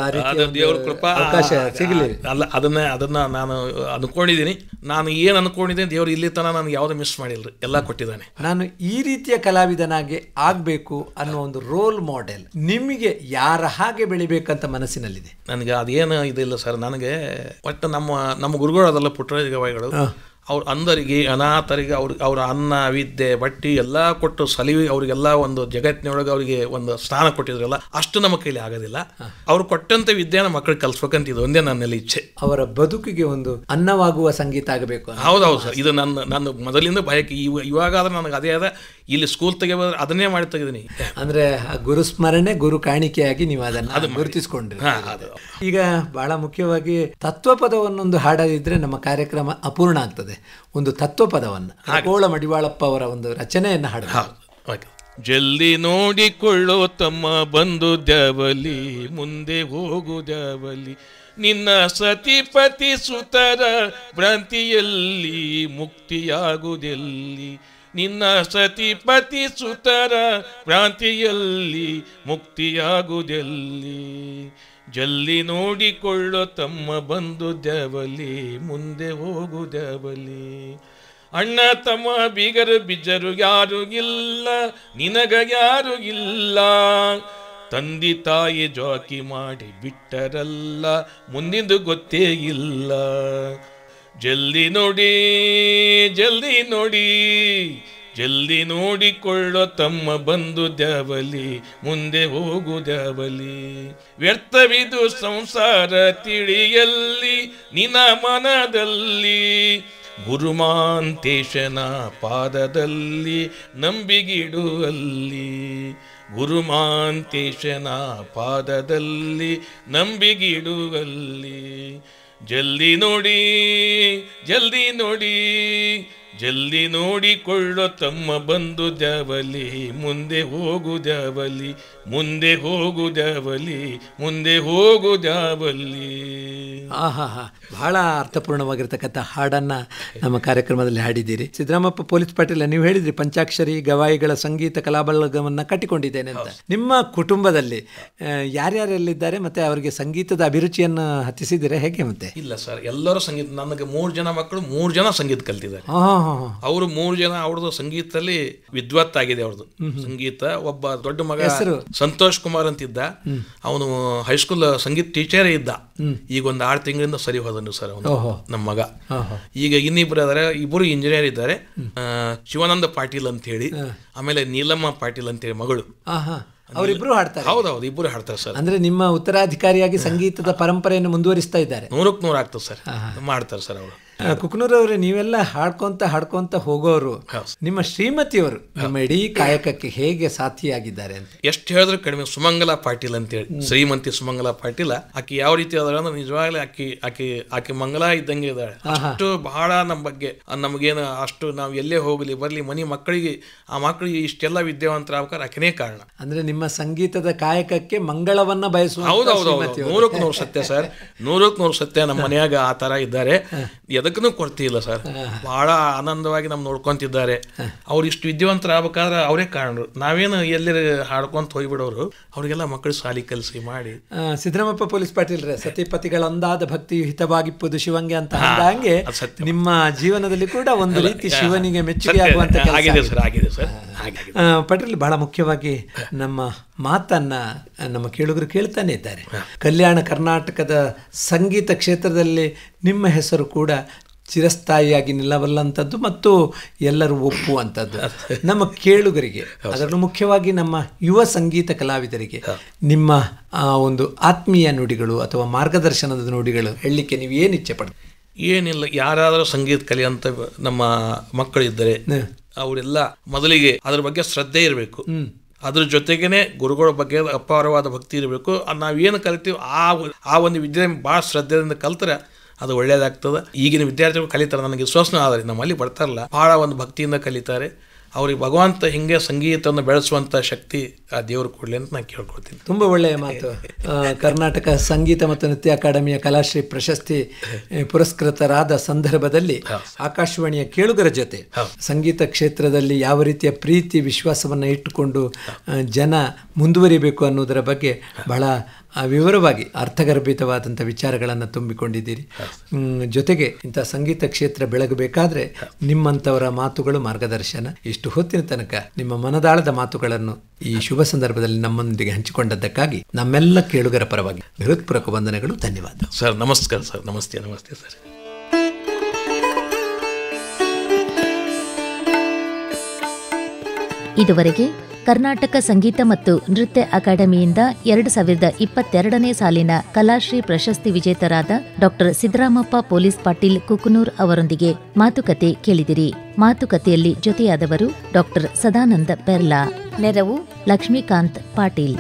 ದೇವರ ಕೃಪಾ ಅವಕಾಶ ಸಿಗಲಿ ಅಲ್ಲ ಅದನ್ನ ಅದನ್ನ ನಾನು ಅಂದ್ಕೊಂಡಿದ್ದೀನಿ ನಾನು ಏನು ಅನ್ಕೊಂಡಿದ್ದೀನಿ ದೇವರು ಇಲ್ಲಿ ತನಕ ನಾನು ಮಿಸ್ ಮಾಡಿಲ್ಲ ಎಲ್ಲ ಕೊಟ್ಟಿದ್ದಾನೆ ನಾನು ಈ ರೀತಿಯ ಕಲಾವಿದನಾಗಿ ಆಗಬೇಕು ಅನ್ನೋ ಒಂದು ರೋಲ್ ಮಾಡೆಲ್ ನಿಮಗೆ ಯಾರ ಹಾಗೆ ಬೆಳಿಬೇಕಂತ ಮನಸ್ಸಿನಲ್ಲಿದೆ ನನಗೆ ಅದೇನು ಇದಿಲ್ಲ ಸರ್ ನನಗೆ ಒಟ್ಟು ನಮ್ಮ ನಮ್ಮ ಗುರುಗಳು ಅದಲ್ಲ ಪುಟ್ಟರಾಜ ಗವಾಯಿಗಳು ಅವ್ರು ಅಂದರಿಗೆ ಅನಾಥರಿಗೆ ಅವ್ರಿಗೆ ಅವರ ಅನ್ನ ವಿದ್ಯೆ ಬಟ್ಟೆ ಎಲ್ಲ ಕೊಟ್ಟು ಸಲಿವಿ ಅವರಿಗೆಲ್ಲ ಒಂದು ಜಗತ್ತಿನೊಳಗೆ ಅವರಿಗೆ ಒಂದು ಸ್ಥಾನ ಕೊಟ್ಟಿದ್ರಲ್ಲ ಅಷ್ಟು ನಮ್ಮ ಕೈಲಿ ಆಗೋದಿಲ್ಲ ಅವ್ರು ಕೊಟ್ಟಂತ ವಿದ್ಯೆನ ಮಕ್ಕಳಿಗೆ ಕಲ್ಸ್ಬೇಕಂತ ಇದು ಒಂದೇ ನನ್ನಲ್ಲಿ ಇಚ್ಛೆ ಅವರ ಬದುಕಿಗೆ ಒಂದು ಅನ್ನವಾಗುವ ಸಂಗೀತ ಆಗಬೇಕು ಹೌದೌದು ಸರ್ ಇದು ನನ್ನ ನನ್ನ ಮೊದಲಿಂದ ಬಯಕೆ ಇವಾಗಾದ್ರೆ ನನಗೆ ಅದೇ ಅದ ಇಲ್ಲಿ ಸ್ಕೂಲ್ ತೆಗಿಬೋದ್ರೆ ಅದನ್ನೇ ಮಾಡಿ ತೆಗೆದೀನಿ ಅಂದ್ರೆ ಗುರು ಸ್ಮರಣೆ ಗುರು ಕಾಣಿಕೆಯಾಗಿ ನೀವು ಅದನ್ನ ಅದು ಗುರುತಿಸಿಕೊಂಡ್ರಿ ಈಗ ಬಹಳ ಮುಖ್ಯವಾಗಿ ತತ್ವ ಪದವನ್ನೊಂದು ಹಾಡದಿದ್ರೆ ನಮ್ಮ ಕಾರ್ಯಕ್ರಮ ಅಪೂರ್ಣ ಆಗ್ತದೆ ಒಂದು ತತ್ವ ಪದವನ್ನು ಮಡಿವಾಳಪ್ಪ ಅವರ ಒಂದು ರಚನೆಯನ್ನು ಹಾಡಬಹುದು ಜಲ್ದಿ ನೋಡಿಕೊಳ್ಳೋ ತಮ್ಮ ಬಂದು ಜಾವಲಿ ಮುಂದೆ ಹೋಗು ಜಾವಲಿ ನಿನ್ನ ಸತಿಪತಿ ಸುತರ ಭ್ರಾಂತಿಯಲ್ಲಿ ಮುಕ್ತಿಯಾಗುದೆಲ್ಲಿ ನಿನ್ನ ಸತಿಪತಿ ಸುತರ ಭ್ರಾಂತಿಯಲ್ಲಿ ಮುಕ್ತಿಯಾಗುದೆಲ್ಲಿ ಜಲ್ಲಿ ನೋಡಿಕೊಳ್ಳೋ ತಮ್ಮ ಬಂದು ದೇವಲಿ ಮುಂದೆ ಹೋಗು ದೇವಲಿ ಅಣ್ಣ ತಮ್ಮ ಬೀಗರು ಬಿಜರು ಯಾರು ಇಲ್ಲ ನಿನಗ ಯಾರು ಇಲ್ಲ ತಂದಿ ತಾಯಿ ಜಾಕಿ ಮಾಡಿ ಬಿಟ್ಟರಲ್ಲ ಮುಂದಿಂದು ಗೊತ್ತೇ ಇಲ್ಲ ಜಲ್ದಿ ನೋಡಿ ಜಲ್ದಿ ನೋಡಿ ಜಲ್ದಿ ನೋಡಿಕೊಳ್ಳೋ ತಮ್ಮ ಬಂದು ದ್ಯಾವಲಿ ಮುಂದೆ ಹೋಗು ದ್ಯಾವಲಿ ವ್ಯರ್ಥವಿದು ಸಂಸಾರ ತಿಳಿಯಲ್ಲಿ ನಿನ ಮನದಲ್ಲಿ ಗುರುಮಾಂತೇಶನ ಪಾದದಲ್ಲಿ ನಂಬಿಗಿಡುವಲ್ಲಿ ಗುರುಮಾಂತೇಶನ ಪಾದದಲ್ಲಿ ನಂಬಿಗಿಡುವಲ್ಲಿ ಜಲ್ದಿ ನೋಡಿ ಜಲ್ದಿ ನೋಡಿ ಜಲ್ದಿ ನೋಡಿಕೊಳ್ಳೋ ತಮ್ಮ ಬಂದು ಜಾವಲಿ ಮುಂದೆ ಹೋಗು ಜಾವಲಿ ಮುಂದೆ ಹೋಗು ಜಾವಲಿ ಮುಂದೆ ಹೋಗು ಜಾವಲಿ ಹಾ ಹಾ ಹಾ ಬಹಳ ಅರ್ಥಪೂರ್ಣವಾಗಿರ್ತಕ್ಕಂಥ ಹಾಡನ್ನ ನಮ್ಮ ಕಾರ್ಯಕ್ರಮದಲ್ಲಿ ಹಾಡಿದ್ದೀರಿ ಸಿದ್ದರಾಮಪ್ಪ ಪೊಲೀಸ್ ಪಾಟೀಲ ನೀವು ಹೇಳಿದ್ರಿ ಪಂಚಾಕ್ಷರಿ ಗವಾಯಿಗಳ ಸಂಗೀತ ಕಲಾಬಲಗವನ್ನ ಕಟ್ಟಿಕೊಂಡಿದ್ದೇನೆ ಅಂತ ನಿಮ್ಮ ಕುಟುಂಬದಲ್ಲಿ ಎಲ್ಲಿದ್ದಾರೆ ಮತ್ತೆ ಅವರಿಗೆ ಸಂಗೀತದ ಅಭಿರುಚಿಯನ್ನು ಹತ್ತಿಸಿದ್ರೆ ಹೇಗೆ ಮತ್ತೆ ಇಲ್ಲ ಸರ್ ಎಲ್ಲರೂ ಸಂಗೀತ ನನಗೆ ಮೂರು ಜನ ಮಕ್ಕಳು ಮೂರು ಜನ ಸಂಗೀತ ಕಲ್ತಿದ್ದಾರೆ ಅವರು ಮೂರು ಜನ ಅವ್ರದ್ದು ಸಂಗೀತದಲ್ಲಿ ವಿದ್ವತ್ ಆಗಿದೆ ಅವ್ರದ್ದು ಸಂಗೀತ ಒಬ್ಬ ದೊಡ್ಡ ಮಗ ಹೆಸರು ಸಂತೋಷ್ ಕುಮಾರ್ ಅಂತಿದ್ದ ಅವನು ಹೈಸ್ಕೂಲ್ ಸಂಗೀತ ಟೀಚರೇ ಇದ್ದ ಈಗ ಒಂದು ಆರು ತಿಂಗಳಿಂದ ಸರಿ ಹೋದನು ಸರ್ ಅವನು ನಮ್ಮ ಮಗ ಈಗ ಇನ್ನಿಬ್ರು ಆದರೆ ಇಬ್ಬರು ಇಂಜಿನಿಯರ್ ಇದ್ದಾರೆ ಶಿವಾನಂದ ಪಾಟೀಲ್ ಅಂತ ಹೇಳಿ ಆಮೇಲೆ ನೀಲಮ್ಮ ಪಾಟೀಲ್ ಅಂತ ಹೇಳಿ ಮಗಳು ಅವರಿಬ್ರು ಹಾಡ್ತಾರೆ ಹೌದೌದು ಇಬ್ಬರು ಹಾಡ್ತಾರೆ ಸರ್ ಅಂದ್ರೆ ನಿಮ್ಮ ಉತ್ತರಾಧಿಕಾರಿಯಾಗಿ ಸಂಗೀತದ ಪರಂಪರೆಯನ್ನು ಮುಂದುವರಿಸ್ತಾ ಇದ್ದಾರೆ ನೂರಕ್ಕೆ ನೂರ ಆಗ್ತದೆ ಸರ್ ಮಾಡ್ತಾರೆ ಸರ್ ಅವರು ಕುಕ್ನೂರವ್ರೆ ನೀವೆಲ್ಲ ಹಾಡ್ಕೊಂತ ಹಾಡ್ಕೊಂತ ಹೋಗೋರು ನಿಮ್ಮ ಶ್ರೀಮತಿಯವರು ನಮ್ಮ ಇಡೀ ಕಾಯಕಕ್ಕೆ ಹೇಗೆ ಸಾಥಿಯಾಗಿದ್ದಾರೆ ಅಂತ ಎಷ್ಟು ಹೇಳಿದ್ರು ಕಡಿಮೆ ಸುಮಂಗಲ ಪಾಟೀಲ್ ಅಂತೇಳಿ ಶ್ರೀಮಂತಿ ಸುಮಂಗಲ ಪಾಟೀಲ ಆಕೆ ಯಾವ ರೀತಿ ಅದಾಳ ಅಂದ್ರೆ ನಿಜವಾಗ್ಲೇ ಆಕಿ ಆಕಿ ಆಕೆ ಮಂಗಲ ಇದ್ದಂಗೆ ಇದ್ದಾಳೆ ಅಷ್ಟು ಬಹಳ ನಮ್ಮ ಬಗ್ಗೆ ನಮಗೇನು ಅಷ್ಟು ನಾವು ಎಲ್ಲೇ ಹೋಗಲಿ ಬರಲಿ ಮನಿ ಮಕ್ಕಳಿಗೆ ಆ ಮಕ್ಕಳಿಗೆ ಇಷ್ಟೆಲ್ಲ ವಿದ್ಯಾವಂತರ ಆಗ್ಬೇಕಾದ್ರೆ ಆಕೆನೇ ಕಾರಣ ಅಂದ್ರೆ ನಿಮ್ಮ ಸಂಗೀತದ ಕಾಯಕಕ್ಕೆ ಮಂಗಳವನ್ನ ಬಯಸುವ ಹೌದೌದು ನೂರಕ್ಕೆ ನೂರು ಸತ್ಯ ಸರ್ ನೂರಕ್ಕೆ ನೂರು ಸತ್ಯ ನಮ್ಮ ಮನೆಯಾಗ ಆ ತರ ಇದ್ದಾರೆ ಎದಕ್ಕೂ ಕೊರತೆ ಇಲ್ಲ ಸರ್ ಆನಂದವಾಗಿ ನಮ್ಮ ನೋಡ್ಕೊಂತಿದ್ದಾರೆ ಅವ್ರು ಇಷ್ಟು ವಿದ್ಯಾವಂತರಾಗಬೇಕಾದ್ರೆ ಅವರೇ ಕಾರಣರು ನಾವೇನು ಎಲ್ಲಿ ಹಾಡ್ಕೊಂತ ಹೋಗ್ಬಿಡೋರು ಅವರಿಗೆಲ್ಲ ಮಕ್ಕಳು ಸಾಲಿ ಕಲಿಸಿ ಮಾಡಿ ಸಿದ್ದರಾಮಪ್ಪ ಪೊಲೀಸ್ ಪಾಟೀಲ್ ರೇ ಸತಿಪತಿಗಳ ಅಂದಾದ ಭಕ್ತಿ ಹಿತವಾಗಿಪ್ಪುದು ಶಿವಂಗೆ ಅಂತ ಹಂಗೆ ನಿಮ್ಮ ಜೀವನದಲ್ಲಿ ಕೂಡ ಒಂದು ರೀತಿ ಶಿವನಿಗೆ ಮೆಚ್ಚುಗೆ ಆಗುವಂತ ಆಗಿದೆ ಸರ್ ಆಗಿದೆ ಸರ್ ಬಹಳ ಮುಖ್ಯವಾಗಿ ನಮ್ಮ ಮಾತನ್ನ ನಮ್ಮ ಕೇಳುಗರು ಕೇಳ್ತಾನೆ ಇದ್ದಾರೆ ಕಲ್ಯಾಣ ಕರ್ನಾಟಕದ ಸಂಗೀತ ಕ್ಷೇತ್ರದಲ್ಲಿ ನಿಮ್ಮ ಹೆಸರು ಕೂಡ ಚಿರಸ್ಥಾಯಿಯಾಗಿ ನಿಲ್ಲವಲ್ಲಂಥದ್ದು ಮತ್ತು ಎಲ್ಲರೂ ಒಪ್ಪುವಂಥದ್ದು ನಮ್ಮ ಕೇಳುಗರಿಗೆ ಅದರಲ್ಲೂ ಮುಖ್ಯವಾಗಿ ನಮ್ಮ ಯುವ ಸಂಗೀತ ಕಲಾವಿದರಿಗೆ ನಿಮ್ಮ ಒಂದು ಆತ್ಮೀಯ ನುಡಿಗಳು ಅಥವಾ ಮಾರ್ಗದರ್ಶನದ ನುಡಿಗಳು ಹೇಳಲಿಕ್ಕೆ ನೀವು ಏನು ಇಚ್ಛೆ ಪಡ್ತೀವಿ ಏನಿಲ್ಲ ಯಾರಾದರೂ ಸಂಗೀತ ಕಲಿಯಂತ ನಮ್ಮ ಮಕ್ಕಳಿದ್ದರೆ ಅವರೆಲ್ಲ ಮೊದಲಿಗೆ ಅದರ ಬಗ್ಗೆ ಶ್ರದ್ಧೆ ಇರಬೇಕು ಅದ್ರ ಜೊತೆಗೇನೆ ಗುರುಗಳ ಬಗ್ಗೆ ಅಪಾರವಾದ ಭಕ್ತಿ ಇರಬೇಕು ನಾವೇನು ಕಲಿತೀವಿ ಆ ಆ ಒಂದು ವಿದ್ಯೆ ಭಾಳ ಶ್ರದ್ಧೆಯಿಂದ ಕಲ್ತರೆ ಅದು ಒಳ್ಳೆಯದಾಗ್ತದೆ ಈಗಿನ ವಿದ್ಯಾರ್ಥಿಗಳು ಕಲಿತಾರೆ ನನಗೆ ವಿಶ್ವಾಸನೂ ಆದರೆ ನಮ್ಮಲ್ಲಿ ಬರ್ತಾರಲ್ಲ ಭಾಳ ಒಂದು ಭಕ್ತಿಯಿಂದ ಕಲಿತಾರೆ ಅವ್ರಿಗೆ ಭಗವಂತ ಹಿಂಗೆ ಸಂಗೀತವನ್ನು ಬೆಳೆಸುವಂಥ ಶಕ್ತಿ ಆ ದೇವರು ಕೊಡಲಿ ಅಂತ ನಾನು ಕೇಳ್ಕೊಳ್ತೀನಿ ತುಂಬ ಒಳ್ಳೆಯ ಮಾತು ಕರ್ನಾಟಕ ಸಂಗೀತ ಮತ್ತು ನೃತ್ಯ ಅಕಾಡೆಮಿಯ ಕಲಾಶ್ರೀ ಪ್ರಶಸ್ತಿ ಪುರಸ್ಕೃತರಾದ ಸಂದರ್ಭದಲ್ಲಿ ಆಕಾಶವಾಣಿಯ ಕೇಳುಗರ ಜೊತೆ ಸಂಗೀತ ಕ್ಷೇತ್ರದಲ್ಲಿ ಯಾವ ರೀತಿಯ ಪ್ರೀತಿ ವಿಶ್ವಾಸವನ್ನು ಇಟ್ಟುಕೊಂಡು ಜನ ಮುಂದುವರಿಬೇಕು ಅನ್ನೋದರ ಬಗ್ಗೆ ಬಹಳ ವಿವರವಾಗಿ ಅರ್ಥಗರ್ಭಿತವಾದಂಥ ವಿಚಾರಗಳನ್ನು ತುಂಬಿಕೊಂಡಿದ್ದೀರಿ ಜೊತೆಗೆ ಇಂಥ ಸಂಗೀತ ಕ್ಷೇತ್ರ ಬೆಳಗಬೇಕಾದ್ರೆ ನಿಮ್ಮಂಥವರ ಮಾತುಗಳು ಮಾರ್ಗದರ್ಶನ ಇಷ್ಟು ಹೊತ್ತಿನ ತನಕ ನಿಮ್ಮ ಮನದಾಳದ ಮಾತುಗಳನ್ನು ಈ ಶುಭ ಸಂದರ್ಭದಲ್ಲಿ ನಮ್ಮೊಂದಿಗೆ ಹಂಚಿಕೊಂಡದ್ದಕ್ಕಾಗಿ ನಮ್ಮೆಲ್ಲ ಕೇಳುಗರ ಪರವಾಗಿ ಹೃತ್ಪೂರ್ವಕ ವಂದನೆಗಳು ಧನ್ಯವಾದ ಸರ್ ನಮಸ್ಕಾರ ಸರ್ ನಮಸ್ತೆ ನಮಸ್ತೆ ಸರ್ ಇದುವರೆಗೆ ಕರ್ನಾಟಕ ಸಂಗೀತ ಮತ್ತು ನೃತ್ಯ ಅಕಾಡೆಮಿಯಿಂದ ಎರಡು ಸಾವಿರದ ಇಪ್ಪತ್ತೆರಡನೇ ಸಾಲಿನ ಕಲಾಶ್ರೀ ಪ್ರಶಸ್ತಿ ವಿಜೇತರಾದ ಡಾಕ್ಟರ್ ಸಿದ್ದರಾಮಪ್ಪ ಪೊಲೀಸ್ ಪಾಟೀಲ್ ಕುಕನೂರ್ ಅವರೊಂದಿಗೆ ಮಾತುಕತೆ ಕೇಳಿದಿರಿ ಮಾತುಕತೆಯಲ್ಲಿ ಜೊತೆಯಾದವರು ಡಾಕ್ಟರ್ ಸದಾನಂದ ಪೆರ್ಲಾ ನೆರವು ಲಕ್ಷ್ಮೀಕಾಂತ್ ಪಾಟೀಲ್